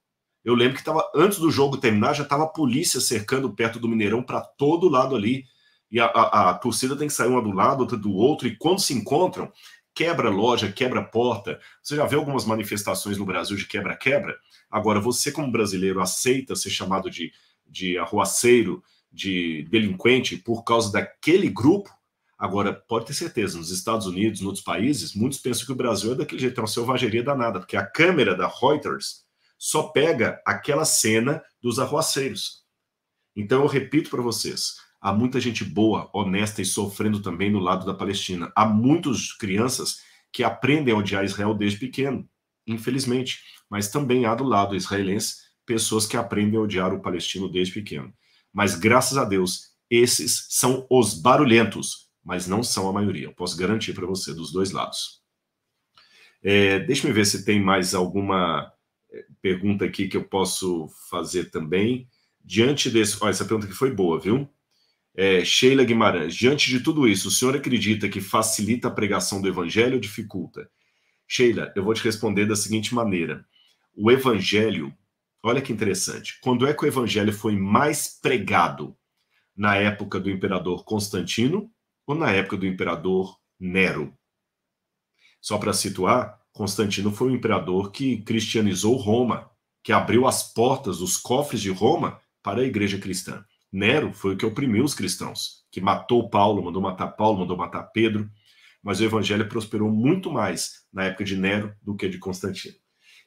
Eu lembro que estava antes do jogo terminar, já estava a polícia cercando perto do Mineirão para todo lado ali. E a, a, a, torcida tem que sair uma do lado, outra do outro, e quando se encontram, quebra loja, quebra porta. Você já vê algumas manifestações no Brasil de quebra-quebra? Agora, você, como brasileiro, aceita ser chamado de, de arruaceiro, de delinquente, por causa daquele grupo? Agora, pode ter certeza, nos Estados Unidos, em outros países, muitos pensam que o Brasil é daquele jeito, é uma selvageria danada, porque a câmera da Reuters só pega aquela cena dos arruaceiros. Então, eu repito para vocês: Há muita gente boa, honesta e sofrendo também no lado da Palestina. Há muitas crianças que aprendem a odiar Israel desde pequeno, infelizmente. Mas também há do lado israelense pessoas que aprendem a odiar o palestino desde pequeno. Mas graças a Deus, esses são os barulhentos, mas não são a maioria. Eu posso garantir para você dos dois lados. É, deixa eu ver se tem mais alguma é, pergunta aqui que eu posso fazer também. Diante desse. Ó, essa pergunta aqui foi boa, viu? É, Sheila Guimarães, diante de tudo isso, o senhor acredita que facilita a pregação do evangelho ou dificulta? Sheila, eu vou te responder da seguinte maneira: o evangelho, olha que interessante, quando é que o evangelho foi mais pregado? Na época do imperador Constantino ou na época do imperador Nero? Só para situar, Constantino foi o imperador que cristianizou Roma, que abriu as portas, os cofres de Roma para a igreja cristã. Nero foi o que oprimiu os cristãos, que matou Paulo, mandou matar Paulo, mandou matar Pedro, mas o evangelho prosperou muito mais na época de Nero do que de Constantino.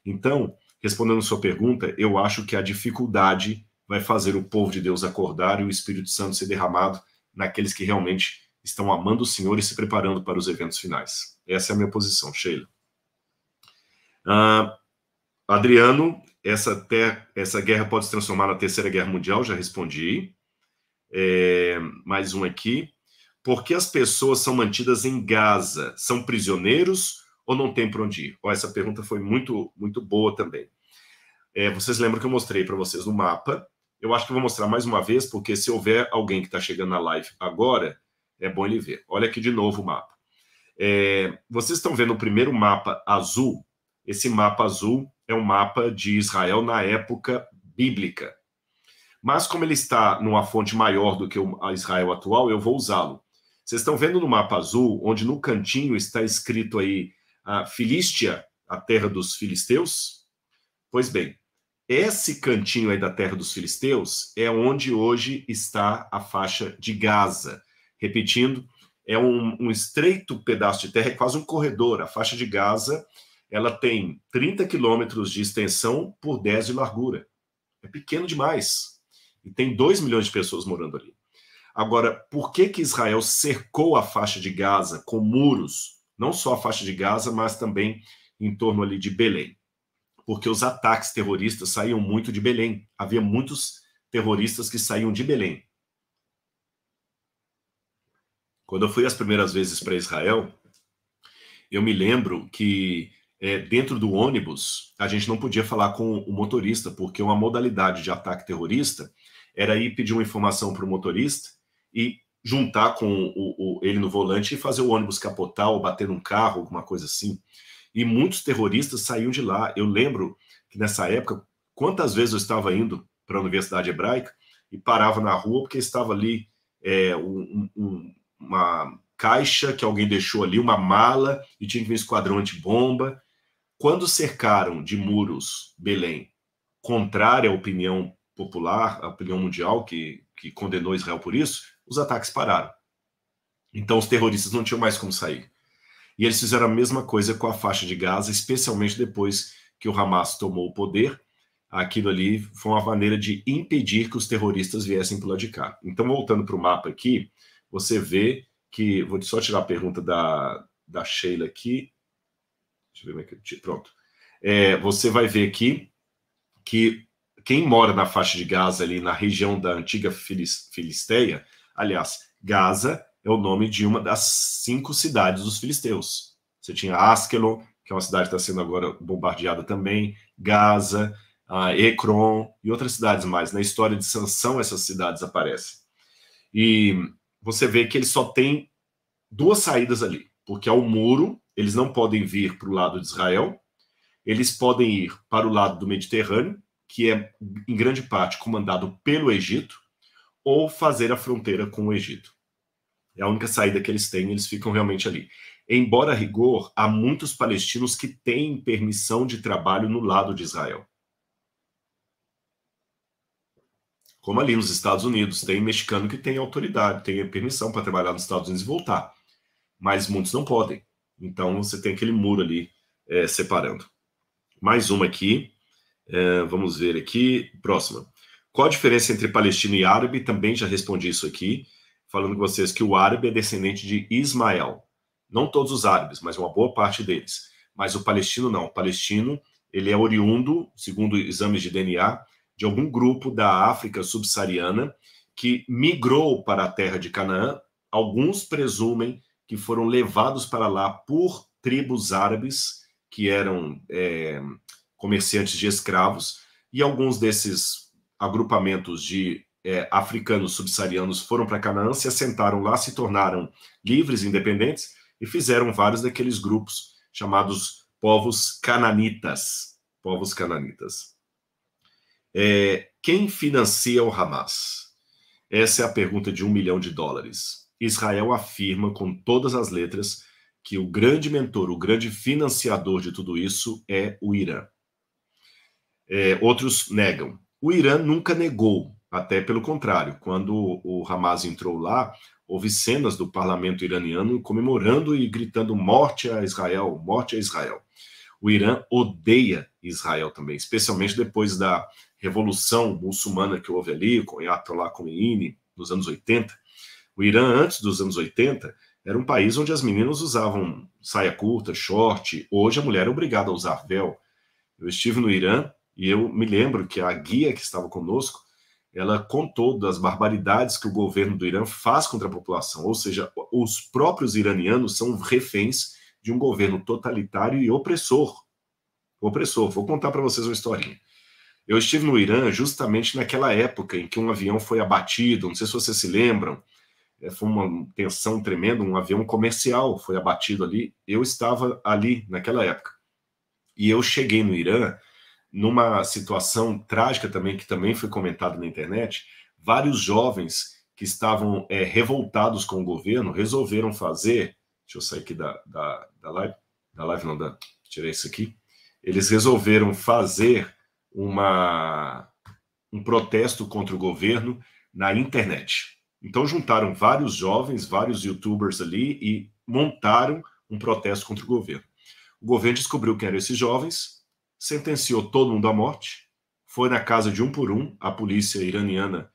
Então, respondendo sua pergunta, eu acho que a dificuldade vai fazer o povo de Deus acordar e o Espírito Santo ser derramado naqueles que realmente estão amando o Senhor e se preparando para os eventos finais. Essa é a minha posição, Sheila. Uh, Adriano, essa, essa guerra pode se transformar na Terceira Guerra Mundial, já respondi. É, mais um aqui. Por que as pessoas são mantidas em Gaza? São prisioneiros ou não tem para onde ir? Oh, essa pergunta foi muito, muito boa também. É, vocês lembram que eu mostrei para vocês no mapa. Eu acho que vou mostrar mais uma vez, porque se houver alguém que está chegando na live agora, é bom ele ver. Olha aqui de novo o mapa. É, vocês estão vendo o primeiro mapa azul? Esse mapa azul é um mapa de Israel na época bíblica. Mas como ele está numa fonte maior do que a Israel atual, eu vou usá-lo. Vocês estão vendo no mapa azul, onde no cantinho está escrito aí a Filístia, a terra dos filisteus? Pois bem, esse cantinho aí da terra dos filisteus é onde hoje está a faixa de Gaza. Repetindo, é um, um estreito pedaço de terra, é quase um corredor. A faixa de Gaza ela tem 30 quilômetros de extensão por 10 de largura. É pequeno demais. E tem 2 milhões de pessoas morando ali. Agora, por que, que Israel cercou a faixa de Gaza com muros? Não só a faixa de Gaza, mas também em torno ali de Belém. Porque os ataques terroristas saíam muito de Belém. Havia muitos terroristas que saíam de Belém. Quando eu fui as primeiras vezes para Israel, eu me lembro que é, dentro do ônibus a gente não podia falar com o motorista, porque uma modalidade de ataque terrorista era ir pedir uma informação para o motorista e juntar com o, o, ele no volante e fazer o ônibus capotar ou bater num carro, alguma coisa assim. E muitos terroristas saíram de lá. Eu lembro que nessa época, quantas vezes eu estava indo para a Universidade Hebraica e parava na rua porque estava ali é, um, um, uma caixa que alguém deixou ali, uma mala, e tinha que vir um esquadrão antibomba. Quando cercaram de muros Belém, contrária à opinião popular, a opinião mundial que, que condenou Israel por isso, os ataques pararam. Então os terroristas não tinham mais como sair. E eles fizeram a mesma coisa com a faixa de Gaza, especialmente depois que o Hamas tomou o poder. Aquilo ali foi uma maneira de impedir que os terroristas viessem para lá de cá. Então, voltando para o mapa aqui, você vê que. Vou só tirar a pergunta da, da Sheila aqui. Deixa eu ver como é que eu. Pronto. É, você vai ver aqui que quem mora na faixa de Gaza, ali na região da antiga Filisteia, aliás, Gaza é o nome de uma das cinco cidades dos filisteus. Você tinha Askelon, que é uma cidade que está sendo agora bombardeada também, Gaza, uh, Ekron e outras cidades mais. Na história de Sansão, essas cidades aparecem. E você vê que eles só têm duas saídas ali, porque ao muro eles não podem vir para o lado de Israel, eles podem ir para o lado do Mediterrâneo, que é em grande parte comandado pelo Egito, ou fazer a fronteira com o Egito. É a única saída que eles têm, eles ficam realmente ali. Embora a rigor, há muitos palestinos que têm permissão de trabalho no lado de Israel. Como ali nos Estados Unidos, tem mexicano que tem autoridade, tem permissão para trabalhar nos Estados Unidos e voltar. Mas muitos não podem. Então você tem aquele muro ali é, separando. Mais uma aqui. É, vamos ver aqui. Próxima. Qual a diferença entre palestino e árabe? Também já respondi isso aqui, falando com vocês que o árabe é descendente de Ismael. Não todos os árabes, mas uma boa parte deles. Mas o palestino não. O palestino ele é oriundo, segundo exames de DNA, de algum grupo da África subsaariana que migrou para a terra de Canaã. Alguns presumem que foram levados para lá por tribos árabes que eram é, comerciantes de escravos, e alguns desses agrupamentos de é, africanos subsaarianos foram para Canaã, se assentaram lá, se tornaram livres, independentes, e fizeram vários daqueles grupos chamados povos cananitas. Povos cananitas. É, quem financia o Hamas? Essa é a pergunta de um milhão de dólares. Israel afirma com todas as letras que o grande mentor, o grande financiador de tudo isso é o Irã é, outros negam. O Irã nunca negou, até pelo contrário, quando o Hamas entrou lá, houve cenas do parlamento iraniano comemorando e gritando morte a Israel, morte a Israel. O Irã odeia Israel também, especialmente depois da revolução muçulmana que houve ali, com Ayatollah Khomeini, nos anos 80. O Irã, antes dos anos 80, era um país onde as meninas usavam saia curta, short. Hoje a mulher é obrigada a usar véu. Eu estive no Irã e eu me lembro que a guia que estava conosco, ela contou das barbaridades que o governo do Irã faz contra a população, ou seja, os próprios iranianos são reféns de um governo totalitário e opressor. Opressor. Vou contar para vocês uma historinha. Eu estive no Irã justamente naquela época em que um avião foi abatido, não sei se vocês se lembram, é, foi uma tensão tremenda, um avião comercial foi abatido ali. Eu estava ali naquela época. E eu cheguei no Irã numa situação trágica também, que também foi comentado na internet, vários jovens que estavam é, revoltados com o governo resolveram fazer. Deixa eu sair aqui da, da, da live. Da live, não, da, tirei isso aqui. Eles resolveram fazer uma, um protesto contra o governo na internet. Então juntaram vários jovens, vários youtubers ali e montaram um protesto contra o governo. O governo descobriu quem eram esses jovens, sentenciou todo mundo à morte, foi na casa de um por um, a polícia iraniana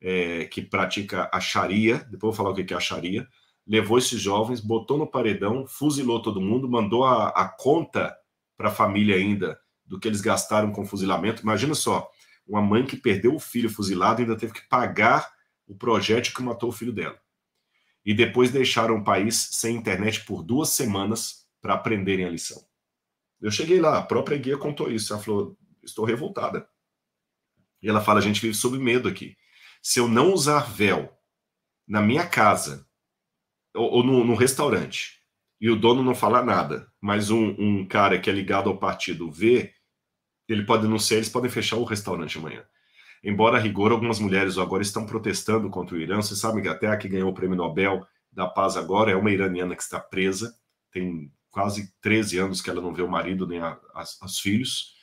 é, que pratica a Sharia, depois eu vou falar o que é a Sharia, levou esses jovens, botou no paredão, fuzilou todo mundo, mandou a, a conta para a família ainda do que eles gastaram com fuzilamento. Imagina só, uma mãe que perdeu o filho fuzilado ainda teve que pagar o projétil que matou o filho dela. E depois deixaram o país sem internet por duas semanas para aprenderem a lição. Eu cheguei lá, a própria guia contou isso. Ela falou: estou revoltada. E ela fala: a gente vive sob medo aqui. Se eu não usar véu na minha casa ou, ou no, no, restaurante e o dono não falar nada, mas um, um cara que é ligado ao partido vê, ele pode denunciar, eles podem fechar o restaurante amanhã. Embora a rigor, algumas mulheres agora estão protestando contra o Irã. Você sabe que até a que ganhou o prêmio Nobel da Paz agora é uma iraniana que está presa, tem quase 13 anos que ela não vê o marido nem a, as, os filhos,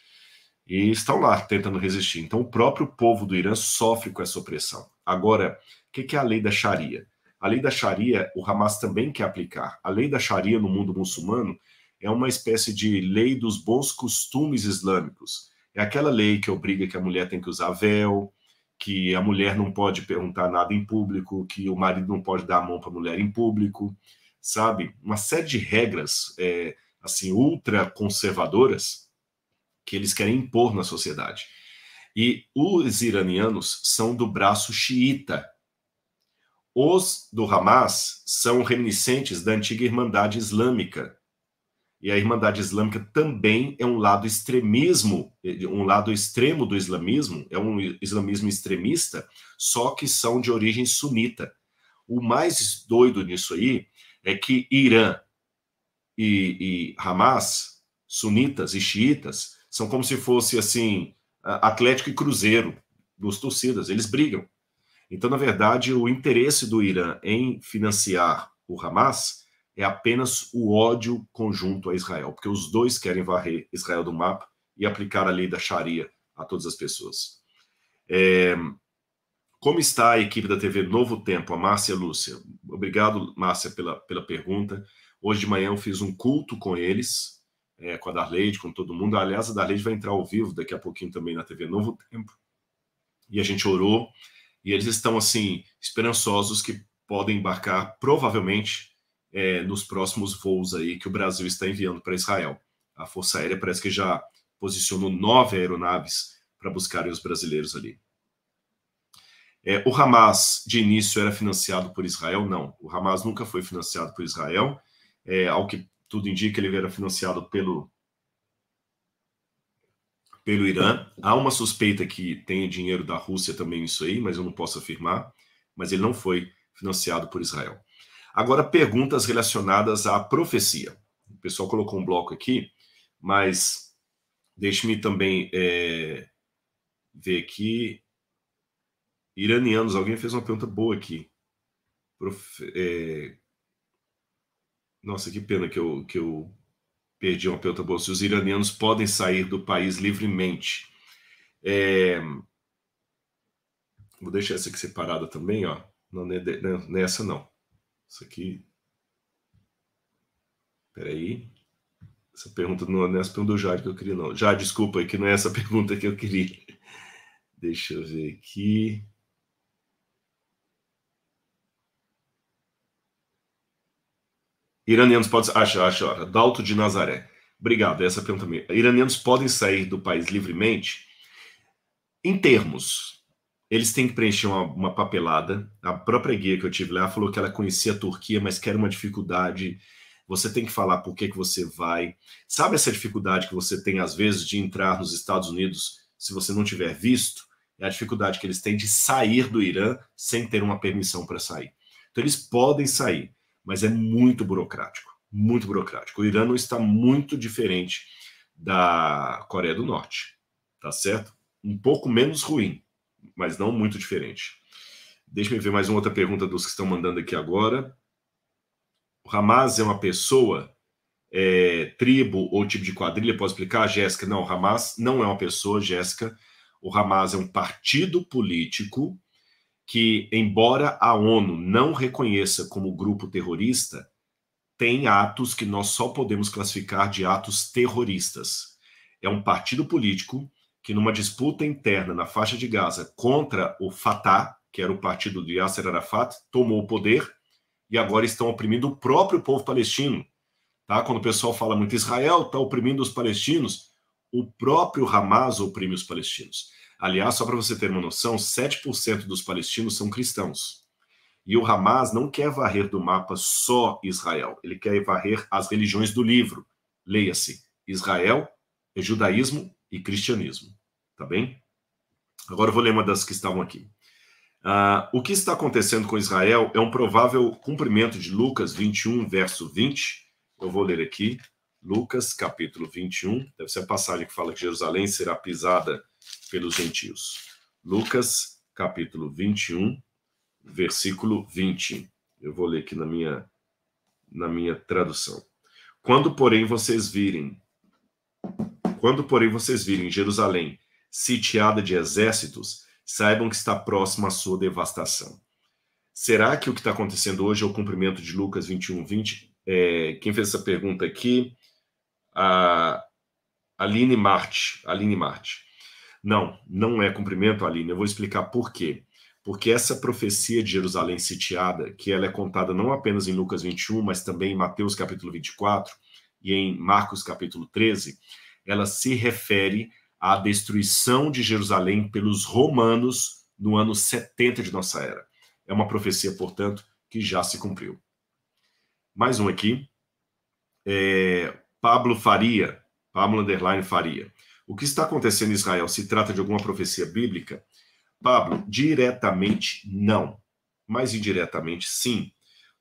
e estão lá tentando resistir. Então, o próprio povo do Irã sofre com essa opressão. Agora, o que, que é a lei da Sharia? A lei da Sharia, o Hamas também quer aplicar. A lei da Sharia no mundo muçulmano é uma espécie de lei dos bons costumes islâmicos. É aquela lei que obriga que a mulher tem que usar véu, que a mulher não pode perguntar nada em público, que o marido não pode dar a mão para a mulher em público, sabe? Uma série de regras, é, assim, ultra conservadoras que eles querem impor na sociedade. E os iranianos são do braço xiita. Os do Hamas são reminiscentes da antiga Irmandade Islâmica. E a Irmandade Islâmica também é um lado extremismo, um lado extremo do islamismo, é um islamismo extremista, só que são de origem sunita. O mais doido nisso aí é que Irã e, e Hamas, sunitas e xiitas, são como se fosse assim Atlético e Cruzeiro dos torcidas, eles brigam. Então, na verdade, o interesse do Irã em financiar o Hamas é apenas o ódio conjunto a Israel, porque os dois querem varrer Israel do mapa e aplicar a lei da Sharia a todas as pessoas. É, como está a equipe da TV Novo Tempo, a Márcia Lúcia? Obrigado, Márcia, pela, pela pergunta. Hoje de manhã eu fiz um culto com eles, é, com a Darleide, com todo mundo. Aliás, a Darleide vai entrar ao vivo daqui a pouquinho também na TV Novo Tempo. E a gente orou, e eles estão, assim, esperançosos que podem embarcar, provavelmente, é, nos próximos voos aí que o Brasil está enviando para Israel. A Força Aérea parece que já posicionou nove aeronaves para buscarem os brasileiros ali. É, o Hamas, de início, era financiado por Israel? Não. O Hamas nunca foi financiado por Israel. É, ao que tudo indica, ele era financiado pelo, pelo Irã. Há uma suspeita que tenha dinheiro da Rússia também isso aí, mas eu não posso afirmar. Mas ele não foi financiado por Israel. Agora, perguntas relacionadas à profecia. O pessoal colocou um bloco aqui, mas deixe-me também é, ver aqui. Iranianos, alguém fez uma pergunta boa aqui. Profe... É... Nossa, que pena que eu, que eu perdi uma pergunta boa. Se os iranianos podem sair do país livremente. É... Vou deixar essa aqui separada também, ó. Não, nessa não. Isso é é aqui. Peraí. Essa pergunta não é, é essa pergunta do Jade que eu queria, não. Já, desculpa, que não é essa <laughs> pergunta que eu queria. Deixa eu ver aqui. Iranianos podem. acho acha, hora. Dalto de Nazaré. Obrigado, essa pergunta minha. Iranianos podem sair do país livremente? Em termos, eles têm que preencher uma, uma, papelada. A própria guia que eu tive lá falou que ela conhecia a Turquia, mas que era uma dificuldade. Você tem que falar por que, que você vai. Sabe essa dificuldade que você tem, às vezes, de entrar nos Estados Unidos se você não tiver visto? É a dificuldade que eles têm de sair do Irã sem ter uma permissão para sair. Então, eles podem sair mas é muito burocrático, muito burocrático. O Irã não está muito diferente da Coreia do Norte, tá certo? Um pouco menos ruim, mas não muito diferente. Deixa eu ver mais uma outra pergunta dos que estão mandando aqui agora. O Hamas é uma pessoa, é, tribo ou tipo de quadrilha? Pode explicar, Jéssica? Não, o Hamas não é uma pessoa, Jéssica. O Hamas é um partido político que, embora a ONU não reconheça como grupo terrorista, tem atos que nós só podemos classificar de atos terroristas. É um partido político que, numa disputa interna na faixa de Gaza contra o Fatah, que era o partido de Yasser Arafat, tomou o poder e agora estão oprimindo o próprio povo palestino. Tá? Quando o pessoal fala muito Israel está oprimindo os palestinos, o próprio Hamas oprime os palestinos. Aliás, só para você ter uma noção, 7% dos palestinos são cristãos. E o Hamas não quer varrer do mapa só Israel, ele quer varrer as religiões do livro. Leia-se: Israel, judaísmo e cristianismo. Tá bem? Agora eu vou ler uma das que estavam aqui. Uh, o que está acontecendo com Israel é um provável cumprimento de Lucas 21, verso 20. Eu vou ler aqui. Lucas, capítulo 21. Deve ser a passagem que fala que Jerusalém será pisada pelos gentios. Lucas, capítulo 21, versículo 20. Eu vou ler aqui na minha, na minha tradução. Quando, porém, vocês virem, quando, porém, vocês virem Jerusalém sitiada de exércitos, saibam que está próxima a sua devastação. Será que o que está acontecendo hoje é o cumprimento de Lucas 21, 20? É, quem fez essa pergunta aqui? A Aline Marte. Aline Marte. Não, não é cumprimento, Aline. Eu vou explicar por quê. Porque essa profecia de Jerusalém sitiada, que ela é contada não apenas em Lucas 21, mas também em Mateus capítulo 24 e em Marcos capítulo 13, ela se refere à destruição de Jerusalém pelos romanos no ano 70 de nossa era. É uma profecia, portanto, que já se cumpriu. Mais um aqui. É, Pablo Faria, Pablo Underline Faria. O que está acontecendo em Israel se trata de alguma profecia bíblica? Pablo, diretamente não, mas indiretamente sim,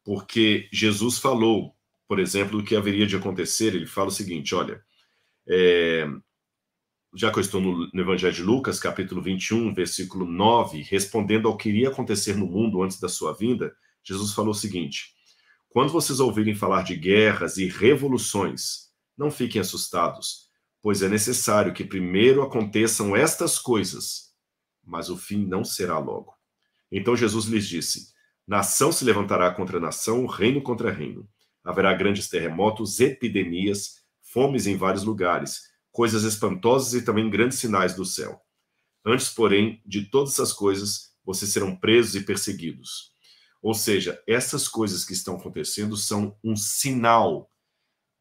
porque Jesus falou, por exemplo, do que haveria de acontecer. Ele fala o seguinte: olha, é, já que eu estou no, no Evangelho de Lucas, capítulo 21, versículo 9, respondendo ao que iria acontecer no mundo antes da sua vinda, Jesus falou o seguinte: quando vocês ouvirem falar de guerras e revoluções, não fiquem assustados pois é necessário que primeiro aconteçam estas coisas, mas o fim não será logo. Então Jesus lhes disse: Nação se levantará contra nação, reino contra reino. Haverá grandes terremotos, epidemias, fomes em vários lugares, coisas espantosas e também grandes sinais do céu. Antes, porém, de todas essas coisas, vocês serão presos e perseguidos. Ou seja, essas coisas que estão acontecendo são um sinal,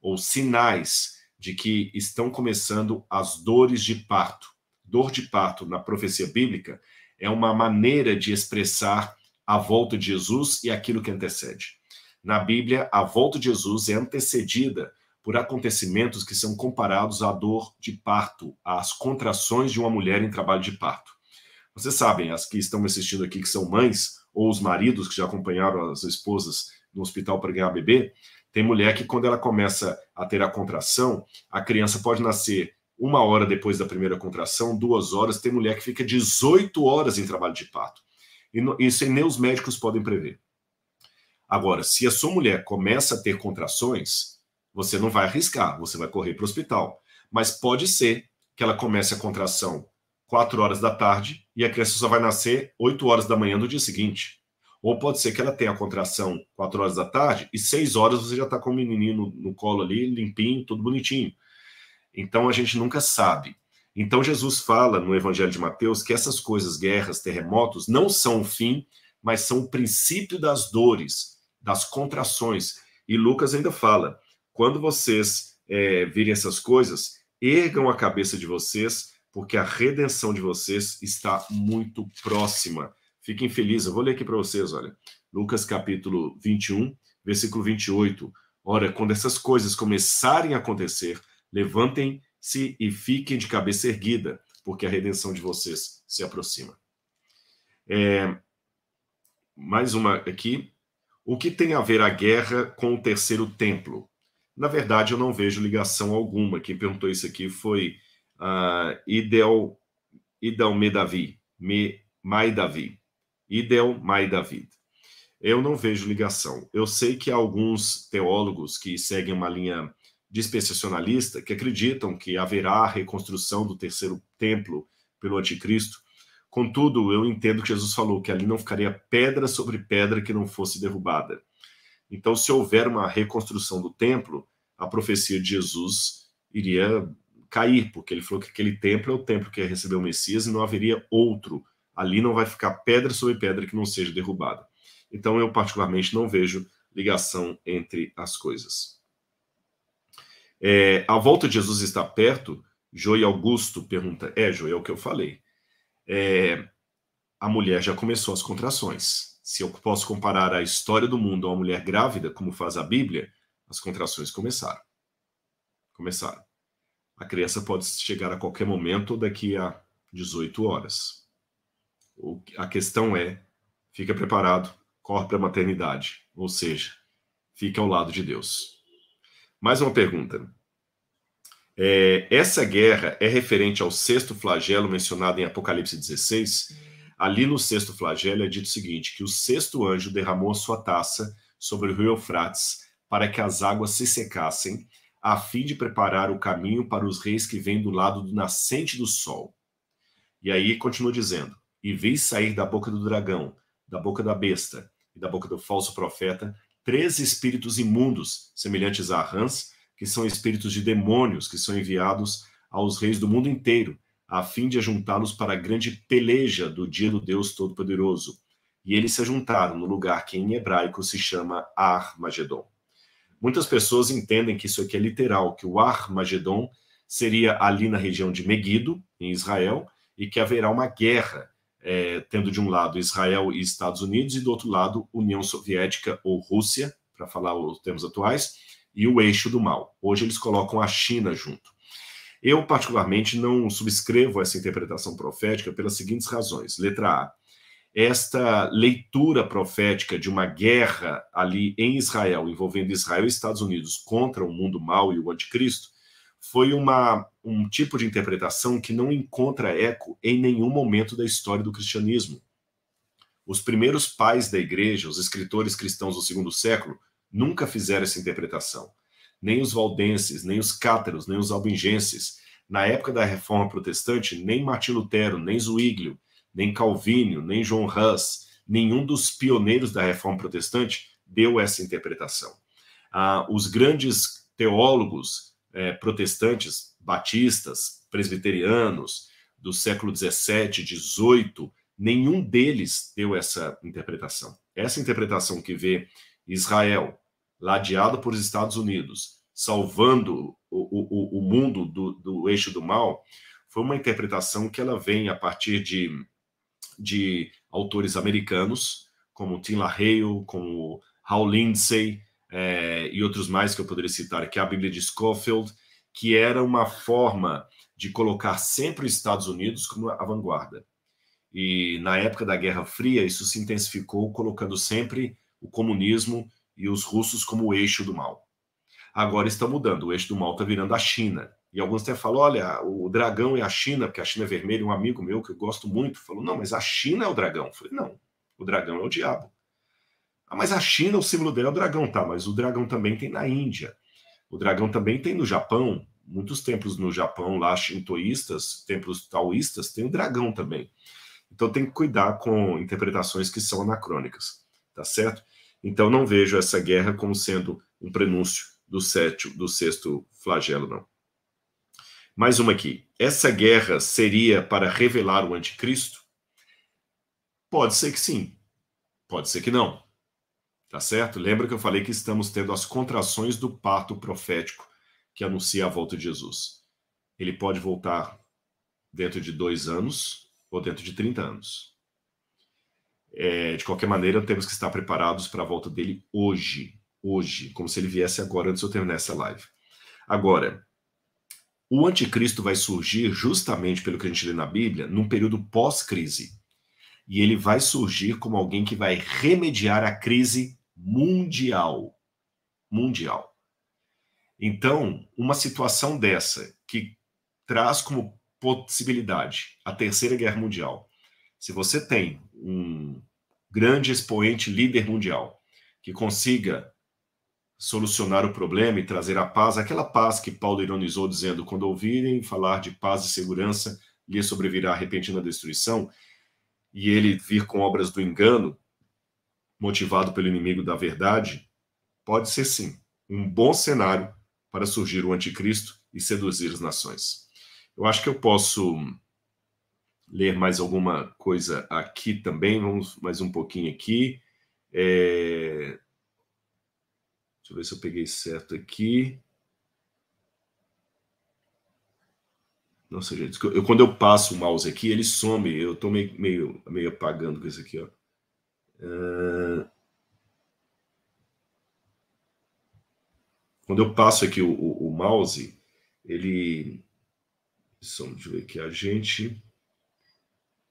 ou sinais, de que estão começando as dores de parto. Dor de parto na profecia bíblica é uma maneira de expressar a volta de Jesus e aquilo que antecede. Na Bíblia, a volta de Jesus é antecedida por acontecimentos que são comparados à dor de parto, às contrações de uma mulher em trabalho de parto. Vocês sabem, as que estão me assistindo aqui, que são mães, ou os maridos que já acompanharam as esposas no hospital para ganhar bebê, tem mulher que, quando ela começa a ter a contração, a criança pode nascer uma hora depois da primeira contração, duas horas. Tem mulher que fica 18 horas em trabalho de parto. E isso nem os médicos podem prever. Agora, se a sua mulher começa a ter contrações, você não vai arriscar, você vai correr para o hospital. Mas pode ser que ela comece a contração 4 horas da tarde e a criança só vai nascer 8 horas da manhã do dia seguinte. Ou pode ser que ela tenha a contração 4 horas da tarde e 6 horas você já está com o menininho no, no colo ali, limpinho, tudo bonitinho. Então a gente nunca sabe. Então Jesus fala no Evangelho de Mateus que essas coisas, guerras, terremotos, não são o fim, mas são o princípio das dores, das contrações. E Lucas ainda fala: quando vocês é, virem essas coisas, ergam a cabeça de vocês, porque a redenção de vocês está muito próxima. Fiquem felizes. Eu vou ler aqui para vocês, olha. Lucas capítulo 21, versículo 28. Ora, quando essas coisas começarem a acontecer, levantem-se e fiquem de cabeça erguida, porque a redenção de vocês se aproxima. É, mais uma aqui. O que tem a ver a guerra com o terceiro templo? Na verdade, eu não vejo ligação alguma. Quem perguntou isso aqui foi uh, Idel, Idel Medavi, Me, Mai Davi. Idel Mai David. Eu não vejo ligação. Eu sei que há alguns teólogos que seguem uma linha dispensacionalista que acreditam que haverá a reconstrução do terceiro templo pelo anticristo. Contudo, eu entendo que Jesus falou que ali não ficaria pedra sobre pedra que não fosse derrubada. Então, se houver uma reconstrução do templo, a profecia de Jesus iria cair, porque ele falou que aquele templo é o templo que ia receber o Messias e não haveria outro ali não vai ficar pedra sobre pedra que não seja derrubada. Então, eu particularmente não vejo ligação entre as coisas. É, a volta de Jesus está perto? Joey Augusto pergunta. É, Joey, é o que eu falei. É, a mulher já começou as contrações. Se eu posso comparar a história do mundo a uma mulher grávida, como faz a Bíblia, as contrações começaram. Começaram. A criança pode chegar a qualquer momento daqui a 18 horas a questão é: fica preparado, corre para a maternidade, ou seja, fica ao lado de Deus. Mais uma pergunta. É, essa guerra é referente ao sexto flagelo mencionado em Apocalipse 16? Ali no sexto flagelo é dito o seguinte: que o sexto anjo derramou sua taça sobre o rio Eufrates para que as águas se secassem, a fim de preparar o caminho para os reis que vêm do lado do nascente do sol. E aí continua dizendo: e vi sair da boca do dragão, da boca da besta e da boca do falso profeta três espíritos imundos, semelhantes a rãs, que são espíritos de demônios que são enviados aos reis do mundo inteiro, a fim de ajuntá-los para a grande peleja do dia do Deus Todo-Poderoso. E eles se juntaram no lugar que em hebraico se chama Armagedon. Muitas pessoas entendem que isso aqui é literal, que o Armagedon seria ali na região de Megido, em Israel, e que haverá uma guerra é, tendo de um lado Israel e Estados Unidos, e do outro lado União Soviética ou Rússia, para falar os termos atuais, e o eixo do mal. Hoje eles colocam a China junto. Eu, particularmente, não subscrevo essa interpretação profética pelas seguintes razões. Letra A. Esta leitura profética de uma guerra ali em Israel, envolvendo Israel e Estados Unidos contra o mundo mal e o anticristo, foi uma um tipo de interpretação que não encontra eco em nenhum momento da história do cristianismo. Os primeiros pais da igreja, os escritores cristãos do segundo século, nunca fizeram essa interpretação. Nem os valdenses, nem os cátaros, nem os albingenses. Na época da reforma protestante, nem Martim Lutero, nem Zwíglio, nem Calvínio, nem John Huss, nenhum dos pioneiros da reforma protestante deu essa interpretação. Ah, os grandes teólogos eh, protestantes, batistas, presbiterianos do século 17, 18, nenhum deles deu essa interpretação. Essa interpretação que vê Israel ladeado por Estados Unidos, salvando o, o, o mundo do, do, eixo do mal, foi uma interpretação que ela vem a partir de, de autores americanos, como Tim LaHaye, como Hal Lindsey é, e outros mais que eu poderia citar, que é a Bíblia de Scofield, que era uma forma de colocar sempre os Estados Unidos como a vanguarda. E na época da Guerra Fria, isso se intensificou, colocando sempre o comunismo e os russos como o eixo do mal. Agora está mudando, o eixo do mal está virando a China. E alguns até falam: olha, o dragão é a China, porque a China é vermelha. Um amigo meu que eu gosto muito falou: não, mas a China é o dragão. Eu falei: não, o dragão é o diabo. Ah, mas a China, o símbolo dela é o dragão, tá? Mas o dragão também tem na Índia. O dragão também tem no Japão, muitos templos no Japão, lá shintoístas, templos taoístas, tem o dragão também. Então tem que cuidar com interpretações que são anacrônicas, tá certo? Então não vejo essa guerra como sendo um prenúncio do sétimo, do sexto flagelo, não. Mais uma aqui. Essa guerra seria para revelar o anticristo? Pode ser que sim, pode ser que não. Tá certo? Lembra que eu falei que estamos tendo as contrações do parto profético que anuncia a volta de Jesus. Ele pode voltar dentro de dois anos ou dentro de 30 anos. É, de qualquer maneira, temos que estar preparados para a volta dele hoje. Hoje, como se ele viesse agora antes de eu terminar essa live. Agora, o anticristo vai surgir justamente pelo que a gente lê na Bíblia, num período pós-crise. E ele vai surgir como alguém que vai remediar a crise mundial. Mundial. Então, uma situação dessa, que traz como possibilidade a Terceira Guerra Mundial, se você tem um grande expoente líder mundial que consiga solucionar o problema e trazer a paz, aquela paz que Paulo ironizou dizendo: quando ouvirem falar de paz e segurança, lhe sobrevirá a repentina destruição, e ele vir com obras do engano, motivado pelo inimigo da verdade, pode ser sim um bom cenário para surgir o anticristo e seduzir as nações. Eu acho que eu posso ler mais alguma coisa aqui também. Vamos mais um pouquinho aqui. É... Deixa eu ver se eu peguei certo aqui. Nossa, gente, eu, quando eu passo o mouse aqui, ele some. Eu estou meio, meio, meio apagando com isso aqui, ó. Eh, quando eu passo aqui o, o, o mouse, ele. Só, deixa eu ver aqui, a gente.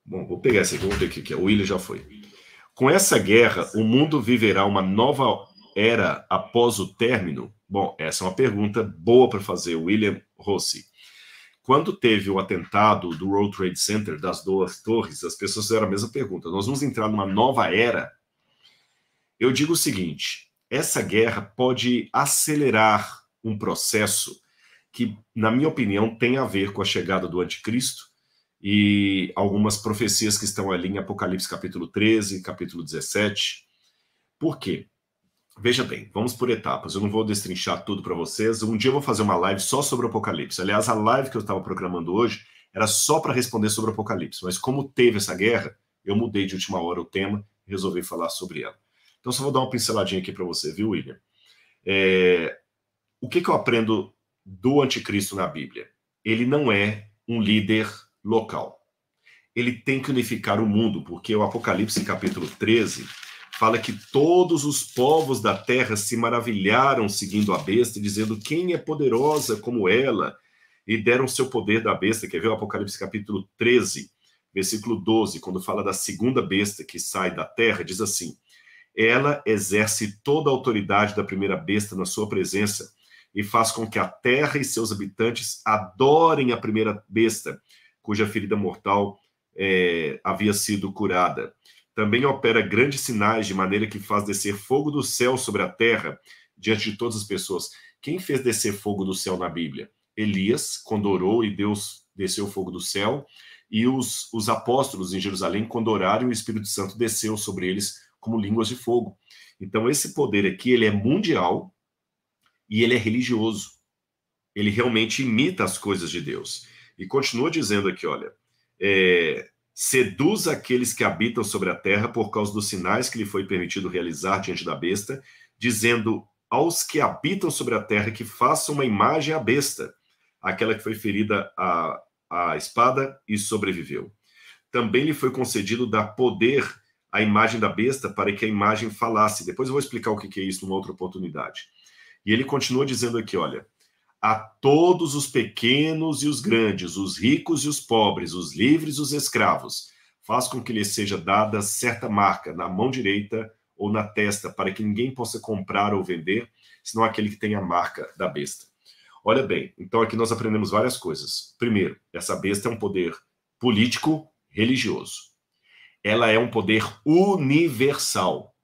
Bom, vou pegar essa aqui, vamos ver aqui, que o William já foi. Com essa guerra, o mundo viverá uma nova era após o término? Bom, essa é uma pergunta boa para fazer, William Rossi. Quando teve o atentado do World Trade Center, das duas torres, as pessoas fizeram a mesma pergunta. Nós vamos entrar numa nova era? Eu digo o seguinte: essa guerra pode acelerar um processo que, na minha opinião, tem a ver com a chegada do anticristo e algumas profecias que estão ali em Apocalipse capítulo 13, capítulo 17. Por quê? Veja bem, vamos por etapas. Eu não vou destrinchar tudo para vocês. Um dia eu vou fazer uma live só sobre o Apocalipse. Aliás, a live que eu estava programando hoje era só para responder sobre o Apocalipse. Mas como teve essa guerra, eu mudei de última hora o tema e resolvi falar sobre ela. Então, só vou dar uma pinceladinha aqui para você, viu, William? É... O que, que eu aprendo do anticristo na Bíblia? Ele não é um líder local. Ele tem que unificar o mundo, porque o Apocalipse, capítulo 13 fala que todos os povos da terra se maravilharam seguindo a besta, dizendo quem é poderosa como ela, e deram seu poder da besta. Quer ver o Apocalipse capítulo 13, versículo 12, quando fala da segunda besta que sai da terra, diz assim: Ela exerce toda a autoridade da primeira besta na sua presença e faz com que a terra e seus habitantes adorem a primeira besta, cuja ferida mortal é, havia sido curada. Também opera grandes sinais de maneira que faz descer fogo do céu sobre a terra diante de todas as pessoas. Quem fez descer fogo do céu na Bíblia? Elias, quando orou e Deus desceu fogo do céu, e os, os apóstolos em Jerusalém, quando oraram, o Espírito Santo desceu sobre eles como línguas de fogo. Então, esse poder aqui, ele é mundial e ele é religioso. Ele realmente imita as coisas de Deus. E continua dizendo aqui, olha, é, seduz aqueles que habitam sobre a terra por causa dos sinais que lhe foi permitido realizar diante da besta, dizendo aos que habitam sobre a terra que façam uma imagem à besta, aquela que foi ferida à, a espada e sobreviveu. Também lhe foi concedido dar poder à imagem da besta para que a imagem falasse. Depois eu vou explicar o que é isso numa outra oportunidade. E ele continua dizendo aqui, olha, a todos os pequenos e os grandes, os ricos e os pobres, os livres e os escravos. Faz com que lhes seja dada certa marca na mão direita ou na testa, para que ninguém possa comprar ou vender, senão aquele que tem a marca da besta. Olha bem, então aqui nós aprendemos várias coisas. Primeiro, essa besta é um poder político religioso. Ela é um poder universal.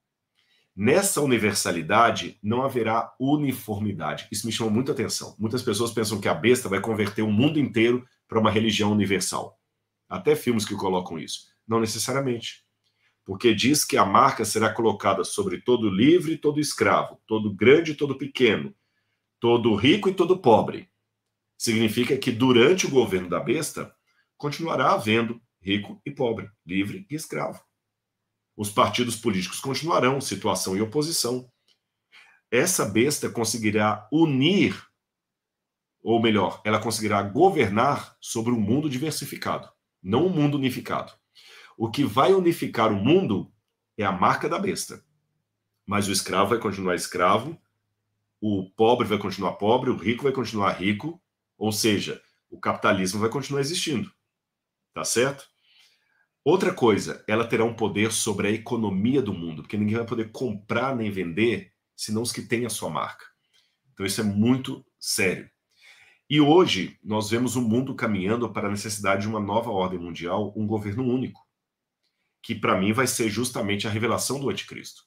Nessa universalidade não haverá uniformidade. Isso me chama muita atenção. Muitas pessoas pensam que a besta vai converter o mundo inteiro para uma religião universal. Até filmes que colocam isso. Não necessariamente. Porque diz que a marca será colocada sobre todo livre e todo escravo, todo grande e todo pequeno, todo rico e todo pobre. Significa que durante o governo da besta continuará havendo rico e pobre, livre e escravo. Os partidos políticos continuarão, situação e oposição. Essa besta conseguirá unir, ou melhor, ela conseguirá governar sobre um mundo diversificado, não um mundo unificado. O que vai unificar o mundo é a marca da besta. Mas o escravo vai continuar escravo, o pobre vai continuar pobre, o rico vai continuar rico, ou seja, o capitalismo vai continuar existindo. Tá certo? Outra coisa, ela terá um poder sobre a economia do mundo, porque ninguém vai poder comprar nem vender senão os que têm a sua marca. Então isso é muito sério. E hoje nós vemos o mundo caminhando para a necessidade de uma nova ordem mundial, um governo único, que para mim vai ser justamente a revelação do anticristo.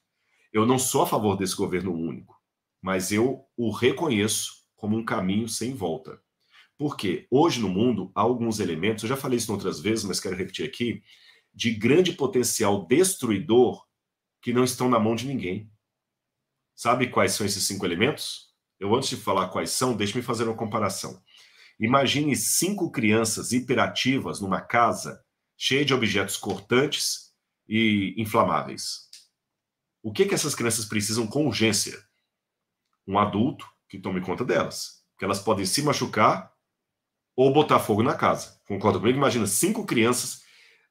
Eu não sou a favor desse governo único, mas eu o reconheço como um caminho sem volta. Porque hoje no mundo há alguns elementos, eu já falei isso outras vezes, mas quero repetir aqui, de grande potencial destruidor que não estão na mão de ninguém. Sabe quais são esses cinco elementos? Eu, antes de falar quais são, deixe-me fazer uma comparação. Imagine cinco crianças hiperativas numa casa cheia de objetos cortantes e inflamáveis. O que, que essas crianças precisam com urgência? Um adulto que tome conta delas. que elas podem se machucar ou botar fogo na casa. Concorda comigo? Imagina cinco crianças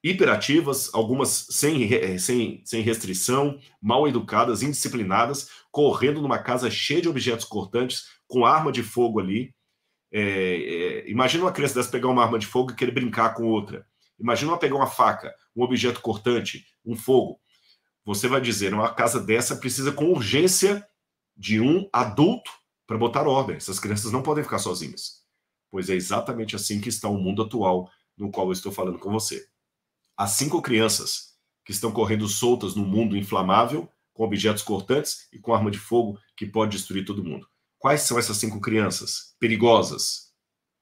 hiperativas, algumas sem, eh, sem, sem restrição, mal educadas, indisciplinadas, correndo numa casa cheia de objetos cortantes, com arma de fogo ali. É, é, imagina uma criança dessa pegar uma arma de fogo e querer brincar com outra. Imagina uma pegar uma faca, um objeto cortante, um fogo. Você vai dizer, uma casa dessa precisa com urgência de um adulto para botar ordem. Essas crianças não podem ficar sozinhas. Pois é exatamente assim que está o mundo atual no qual eu estou falando com você. As cinco crianças que estão correndo soltas no mundo inflamável, com objetos cortantes e com arma de fogo que pode destruir todo mundo. Quais são essas cinco crianças perigosas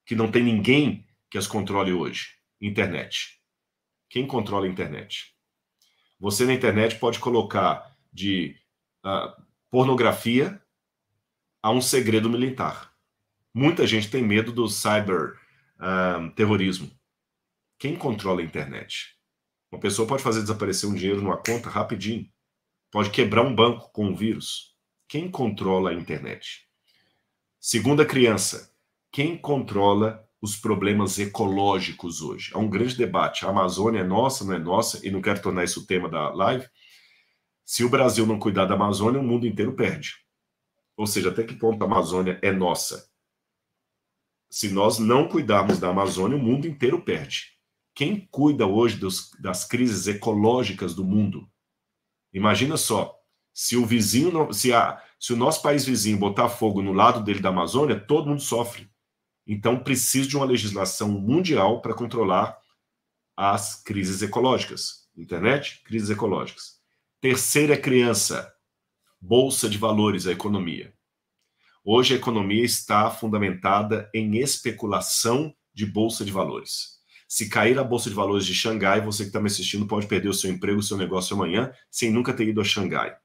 que não tem ninguém que as controle hoje? Internet. Quem controla a internet? Você na internet pode colocar de uh, pornografia a um segredo militar. Muita gente tem medo do cyber uh, terrorismo. Quem controla a internet? Uma pessoa pode fazer desaparecer um dinheiro numa conta rapidinho, pode quebrar um banco com um vírus. Quem controla a internet? Segunda criança, quem controla os problemas ecológicos hoje? Há um grande debate. A Amazônia é nossa, não é nossa, e não quero tornar isso o tema da live. Se o Brasil não cuidar da Amazônia, o mundo inteiro perde. Ou seja, até que ponto a Amazônia é nossa? Se nós não cuidarmos da Amazônia, o mundo inteiro perde. Quem cuida hoje dos, das crises ecológicas do mundo? Imagina só, se o vizinho, se, a, se o nosso país vizinho botar fogo no lado dele da Amazônia, todo mundo sofre. Então, precisa de uma legislação mundial para controlar as crises ecológicas. Internet, crises ecológicas. Terceira criança, bolsa de valores, a economia. Hoje a economia está fundamentada em especulação de bolsa de valores. Se cair a bolsa de valores de Xangai, você que está me assistindo pode perder o seu emprego, o seu negócio amanhã, sem nunca ter ido a Xangai.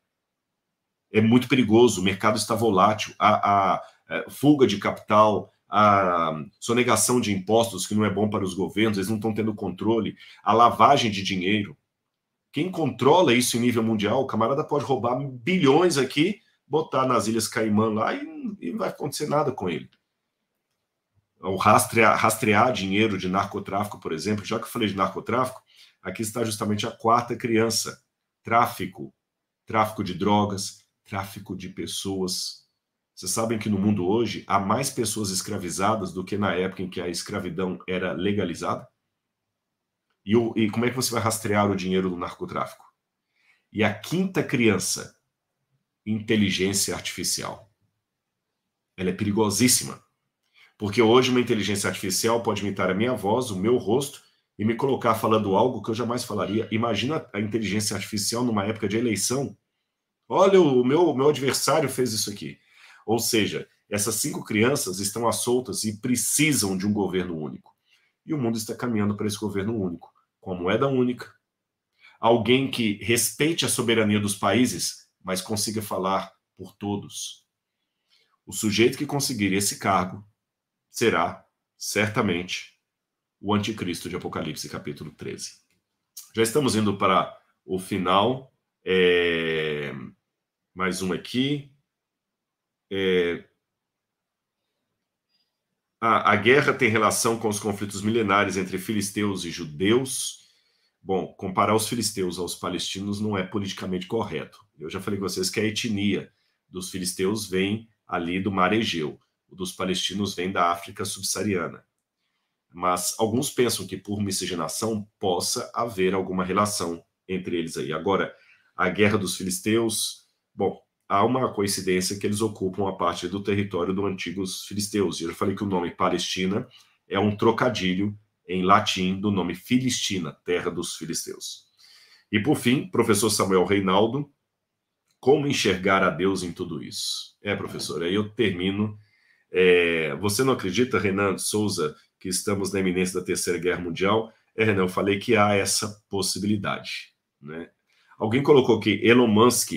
É muito perigoso, o mercado está volátil, a, a, a é, fuga de capital, a sonegação de impostos, que não é bom para os governos, eles não estão tendo controle, a lavagem de dinheiro. Quem controla isso em nível mundial, o camarada pode roubar bilhões aqui, botar nas Ilhas Caimã lá e, e não vai acontecer nada com ele ao rastrear, rastrear dinheiro de narcotráfico, por exemplo, já que eu falei de narcotráfico, aqui está justamente a quarta criança: tráfico, tráfico de drogas, tráfico de pessoas. Vocês sabem que no mundo hoje há mais pessoas escravizadas do que na época em que a escravidão era legalizada? E, o, e como é que você vai rastrear o dinheiro do narcotráfico? E a quinta criança, inteligência artificial. Ela é perigosíssima porque hoje uma inteligência artificial pode imitar a minha voz, o meu rosto e me colocar falando algo que eu jamais falaria. Imagina a inteligência artificial numa época de eleição. Olha, o meu, o meu adversário fez isso aqui. Ou seja, essas cinco crianças estão à soltas e precisam de um governo único. E o mundo está caminhando para esse governo único, com a moeda única. Alguém que respeite a soberania dos países, mas consiga falar por todos. O sujeito que conseguir esse cargo será, certamente, o anticristo de Apocalipse, capítulo 13. Já estamos indo para o final. É... Mais um aqui. É... Ah, a guerra tem relação com os conflitos milenares entre filisteus e judeus. Bom, comparar os filisteus aos palestinos não é politicamente correto. Eu já falei com vocês que a etnia dos filisteus vem ali do Mar Egeu. O dos palestinos vem da África subsaariana. Mas alguns pensam que por miscigenação possa haver alguma relação entre eles aí. Agora, a guerra dos filisteus, bom, há uma coincidência que eles ocupam a parte do território do antigos filisteus. E eu já falei que o nome Palestina é um trocadilho em latim do nome Filistina, terra dos filisteus. E por fim, professor Samuel Reinaldo, como enxergar a Deus em tudo isso? É, professor, aí eu termino é, você não acredita, Renan Souza, que estamos na iminência da Terceira Guerra Mundial? É, Renan, eu falei que há essa possibilidade. Né? Alguém colocou que Elon Musk.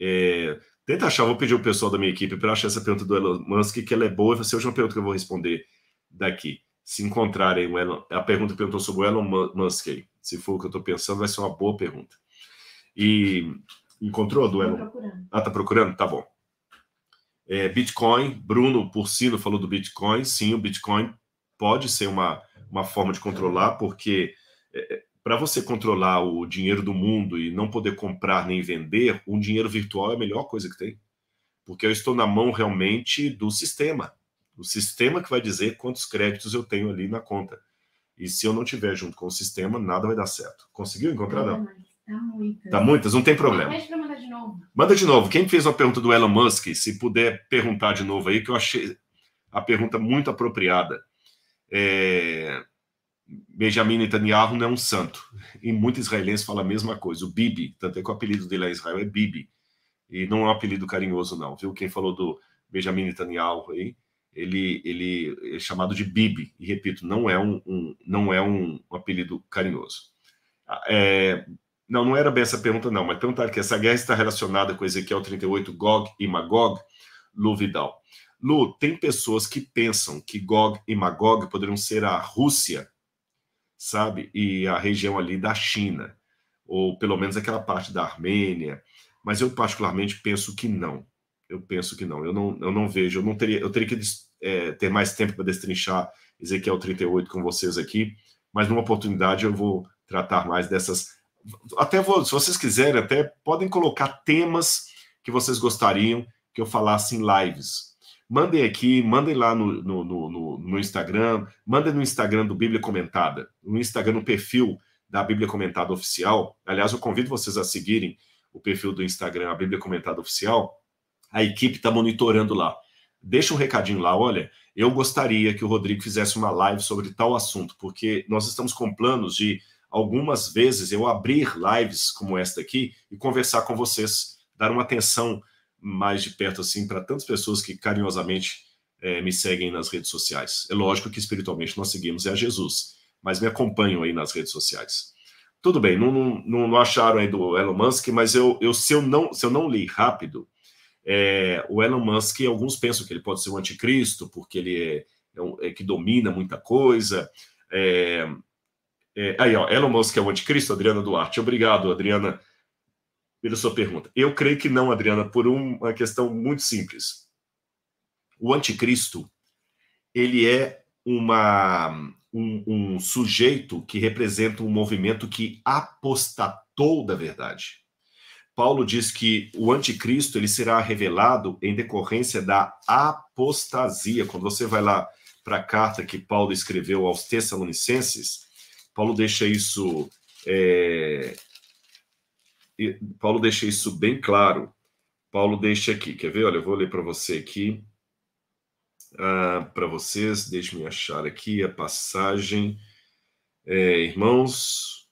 É, tenta achar, vou pedir o pessoal da minha equipe para achar essa pergunta do Elon Musk, que ela é boa, vai ser a última pergunta que eu vou responder daqui. Se encontrarem o Elon. A pergunta perguntou sobre o Elon Musk aí. Se for o que eu estou pensando, vai ser uma boa pergunta. E encontrou a do Elon? Tá ah, está procurando? Tá bom. É, Bitcoin, Bruno Porcino falou do Bitcoin. Sim, o Bitcoin pode ser uma, uma forma de controlar, porque é, é para você controlar o dinheiro do mundo e não poder comprar nem vender, um dinheiro virtual é a melhor coisa que tem. Porque eu estou na mão realmente do sistema. O sistema que vai dizer quantos créditos eu tenho ali na conta. E se eu não tiver junto com o sistema, nada vai dar certo. Conseguiu encontrar? Não dá tá muitas. Tá muitas? Não tem problema. Pede mandar de novo. Manda de novo. Quem fez uma pergunta do Elon Musk, se puder perguntar de novo aí, que eu achei a pergunta muito apropriada. É... Benjamin Netanyahu não é um santo. E muitos israelenses falam a mesma coisa. O Bibi, tanto é que o apelido dele lá em Israel é Bibi. E não é um apelido carinhoso, não, viu? Quem falou do Benjamin Netanyahu aí, ele, ele é chamado de Bibi. E repito, não é um, um não é um, apelido carinhoso. Ah, é, não, não era bem essa pergunta, não, mas perguntaram que essa guerra está relacionada com Ezequiel 38, Gog e Magog, Lu Vidal. Lu, tem pessoas que pensam que Gog e Magog poderiam ser a Rússia, sabe? E a região ali da China, ou pelo menos aquela parte da Armênia, mas eu particularmente penso que não. Eu penso que não. Eu não, eu não vejo, eu não teria, eu teria que é, ter mais tempo para destrinchar Ezequiel 38 com vocês aqui, mas numa oportunidade eu vou tratar mais dessas até vou, se vocês quiserem, até podem colocar temas que vocês gostariam que eu falasse em lives. Mandem aqui, mandem lá no, no, no, no Instagram, mandem no Instagram do Bíblia Comentada, no Instagram, no perfil da Bíblia Comentada Oficial. Aliás, eu convido vocês a seguirem o perfil do Instagram, a Bíblia Comentada Oficial. A equipe está monitorando lá. Deixa um recadinho lá, olha, eu gostaria que o Rodrigo fizesse uma live sobre tal assunto, porque nós estamos com planos de algumas vezes eu abrir lives como esta aqui e conversar com vocês, dar uma atenção mais de perto assim para tantas pessoas que carinhosamente é, me seguem nas redes sociais. É lógico que espiritualmente nós seguimos é a Jesus, mas me acompanham aí nas redes sociais. Tudo bem, não, não, não acharam aí do Elon Musk, mas eu, eu, se, eu não, se eu não li rápido, é, o Elon Musk, alguns pensam que ele pode ser o um anticristo, porque ele é, é, é que domina muita coisa, é, é, aí, ó, Elon Musk é o anticristo, Adriana Duarte. Obrigado, Adriana, pela sua pergunta. Eu creio que não, Adriana, por uma questão muito simples. O anticristo, ele é uma, um, um sujeito que representa um movimento que apostatou da verdade. Paulo diz que o anticristo ele será revelado em decorrência da apostasia. Quando você vai lá para a carta que Paulo escreveu aos Tessalonicenses, Paulo deixa isso é... Paulo deixa isso bem claro. Paulo deixa aqui, quer ver? Olha, eu vou ler para você aqui, ah, para vocês, deixe-me achar aqui a passagem. É, irmãos.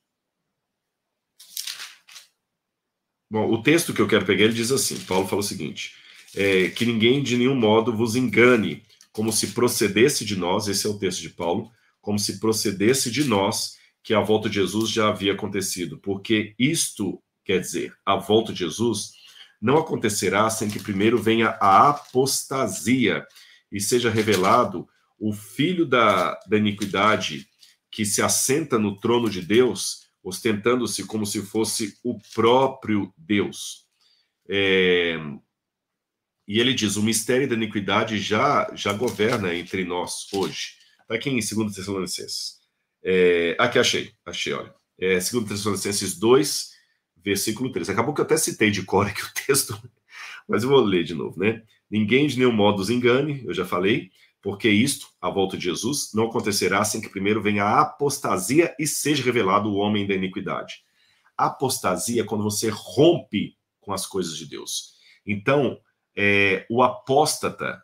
Bom, o texto que eu quero pegar, ele diz assim: Paulo fala o seguinte: é, que ninguém de nenhum modo vos engane, como se procedesse de nós, esse é o texto de Paulo, como se procedesse de nós que a volta de Jesus já havia acontecido, porque isto quer dizer, a volta de Jesus não acontecerá sem que primeiro venha a apostasia e seja revelado o filho da, da iniquidade que se assenta no trono de Deus, ostentando-se como se fosse o próprio Deus. É... E ele diz: o mistério da iniquidade já, já governa entre nós hoje. Está aqui em 2 Tessalonicenses. É, aqui achei, achei, olha. É, 2 Tessalonicenses 2, versículo 3. Acabou que eu até citei de cor aqui o texto, <laughs> mas eu vou ler de novo, né? Ninguém de nenhum modo os engane, eu já falei, porque isto, a volta de Jesus, não acontecerá sem que primeiro venha a apostasia e seja revelado o homem da iniquidade. Apostasia é quando você rompe com as coisas de Deus. Então, é, o apóstata,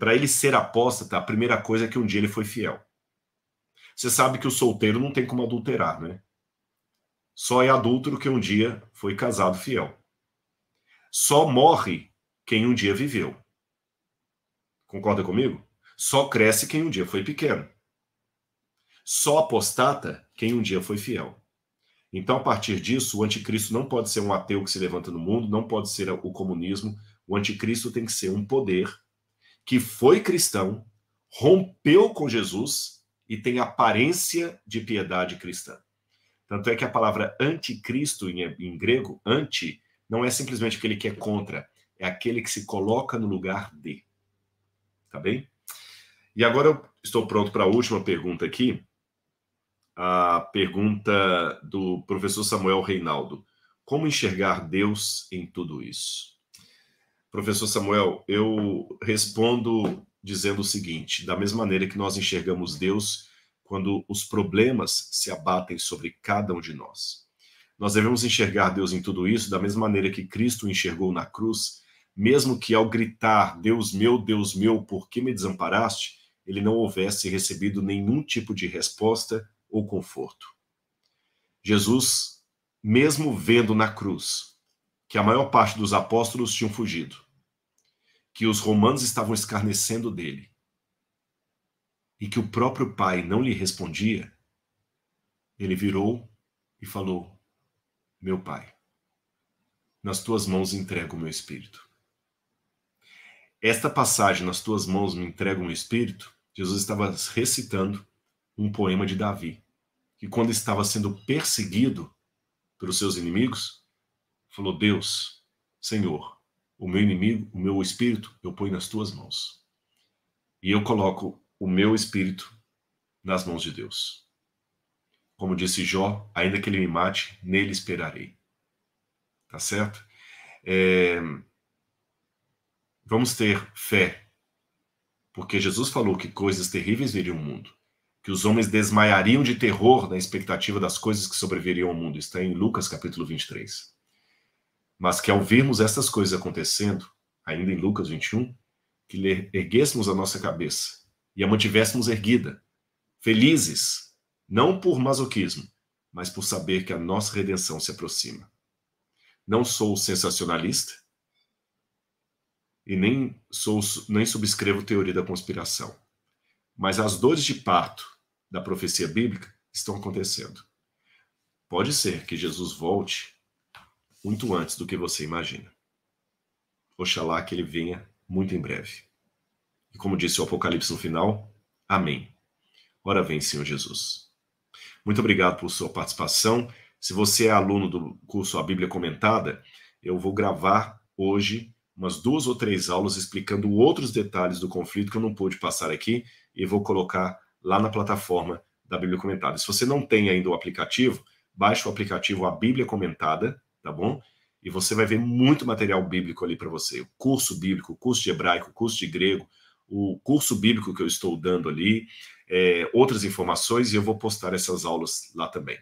para ele ser apóstata, a primeira coisa é que um dia ele foi fiel. Você sabe que o solteiro não tem como adulterar, né? Só é adúltero que um dia foi casado fiel. Só morre quem um dia viveu. Concorda comigo? Só cresce quem um dia foi pequeno. Só apostata quem um dia foi fiel. Então, a partir disso, o anticristo não pode ser um ateu que se levanta no mundo, não pode ser o comunismo. O anticristo tem que ser um poder que foi cristão, rompeu com Jesus e tem aparência de piedade cristã. Tanto é que a palavra anticristo em, em grego, anti, não é simplesmente aquele que é contra, é aquele que se coloca no lugar de. Tá bem? E agora eu estou pronto para a última pergunta aqui. A pergunta do professor Samuel Reinaldo: Como enxergar Deus em tudo isso? Professor Samuel, eu respondo dizendo o seguinte: da mesma maneira que nós enxergamos Deus quando os problemas se abatem sobre cada um de nós. Nós devemos enxergar Deus em tudo isso da mesma maneira que Cristo enxergou na cruz, mesmo que ao gritar Deus meu, Deus meu, por que me desamparaste, ele não houvesse recebido nenhum tipo de resposta ou conforto. Jesus, mesmo vendo na cruz que a maior parte dos apóstolos tinham fugido, que os romanos estavam escarnecendo dele e que o próprio pai não lhe respondia, ele virou e falou: Meu pai, nas tuas mãos entrego o meu espírito. Esta passagem, nas tuas mãos me entrego o meu espírito, Jesus estava recitando um poema de Davi, que quando estava sendo perseguido pelos seus inimigos, Falou: Deus, Senhor, o meu inimigo, o meu espírito, eu ponho nas tuas mãos. E eu coloco o meu espírito nas mãos de Deus. Como disse Jó, ainda que ele me mate, nele esperarei. Tá certo? É... Vamos ter fé, porque Jesus falou que coisas terríveis viriam ao mundo, que os homens desmaiariam de terror na expectativa das coisas que sobreviriam ao mundo. Está em Lucas capítulo 23 mas que ao vermos essas coisas acontecendo, ainda em Lucas 21, que erguêssemos a nossa cabeça e a mantivéssemos erguida, felizes, não por masoquismo, mas por saber que a nossa redenção se aproxima. Não sou sensacionalista e nem sou nem subscrevo teoria da conspiração, mas as dores de parto da profecia bíblica estão acontecendo. Pode ser que Jesus volte muito antes do que você imagina. Oxalá que ele venha muito em breve. E como disse o Apocalipse no final, amém. Ora vem, Senhor Jesus. Muito obrigado por sua participação. Se você é aluno do curso A Bíblia Comentada, eu vou gravar hoje umas duas ou três aulas explicando outros detalhes do conflito que eu não pude passar aqui e vou colocar lá na plataforma da Bíblia Comentada. Se você não tem ainda o aplicativo, baixe o aplicativo A Bíblia Comentada tá bom? E você vai ver muito material bíblico ali para você. O curso bíblico, o curso de hebraico, o curso de grego, o curso bíblico que eu estou dando ali, é, outras informações, e eu vou postar essas aulas lá também.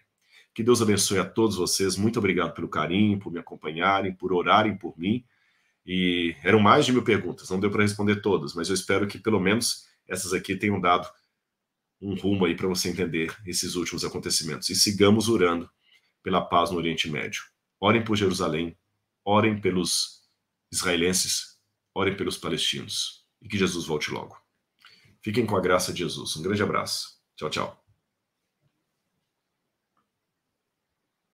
Que Deus abençoe a todos vocês. Muito obrigado pelo carinho, por me acompanharem, por orarem por mim. E eram mais de mil perguntas, não deu para responder todas, mas eu espero que pelo menos essas aqui tenham dado um rumo aí para você entender esses últimos acontecimentos. E sigamos orando pela paz no Oriente Médio. Orem por Jerusalém, orem pelos israelenses, orem pelos palestinos. E que Jesus volte logo. Fiquem com a graça de Jesus. Um grande abraço. Tchau, tchau.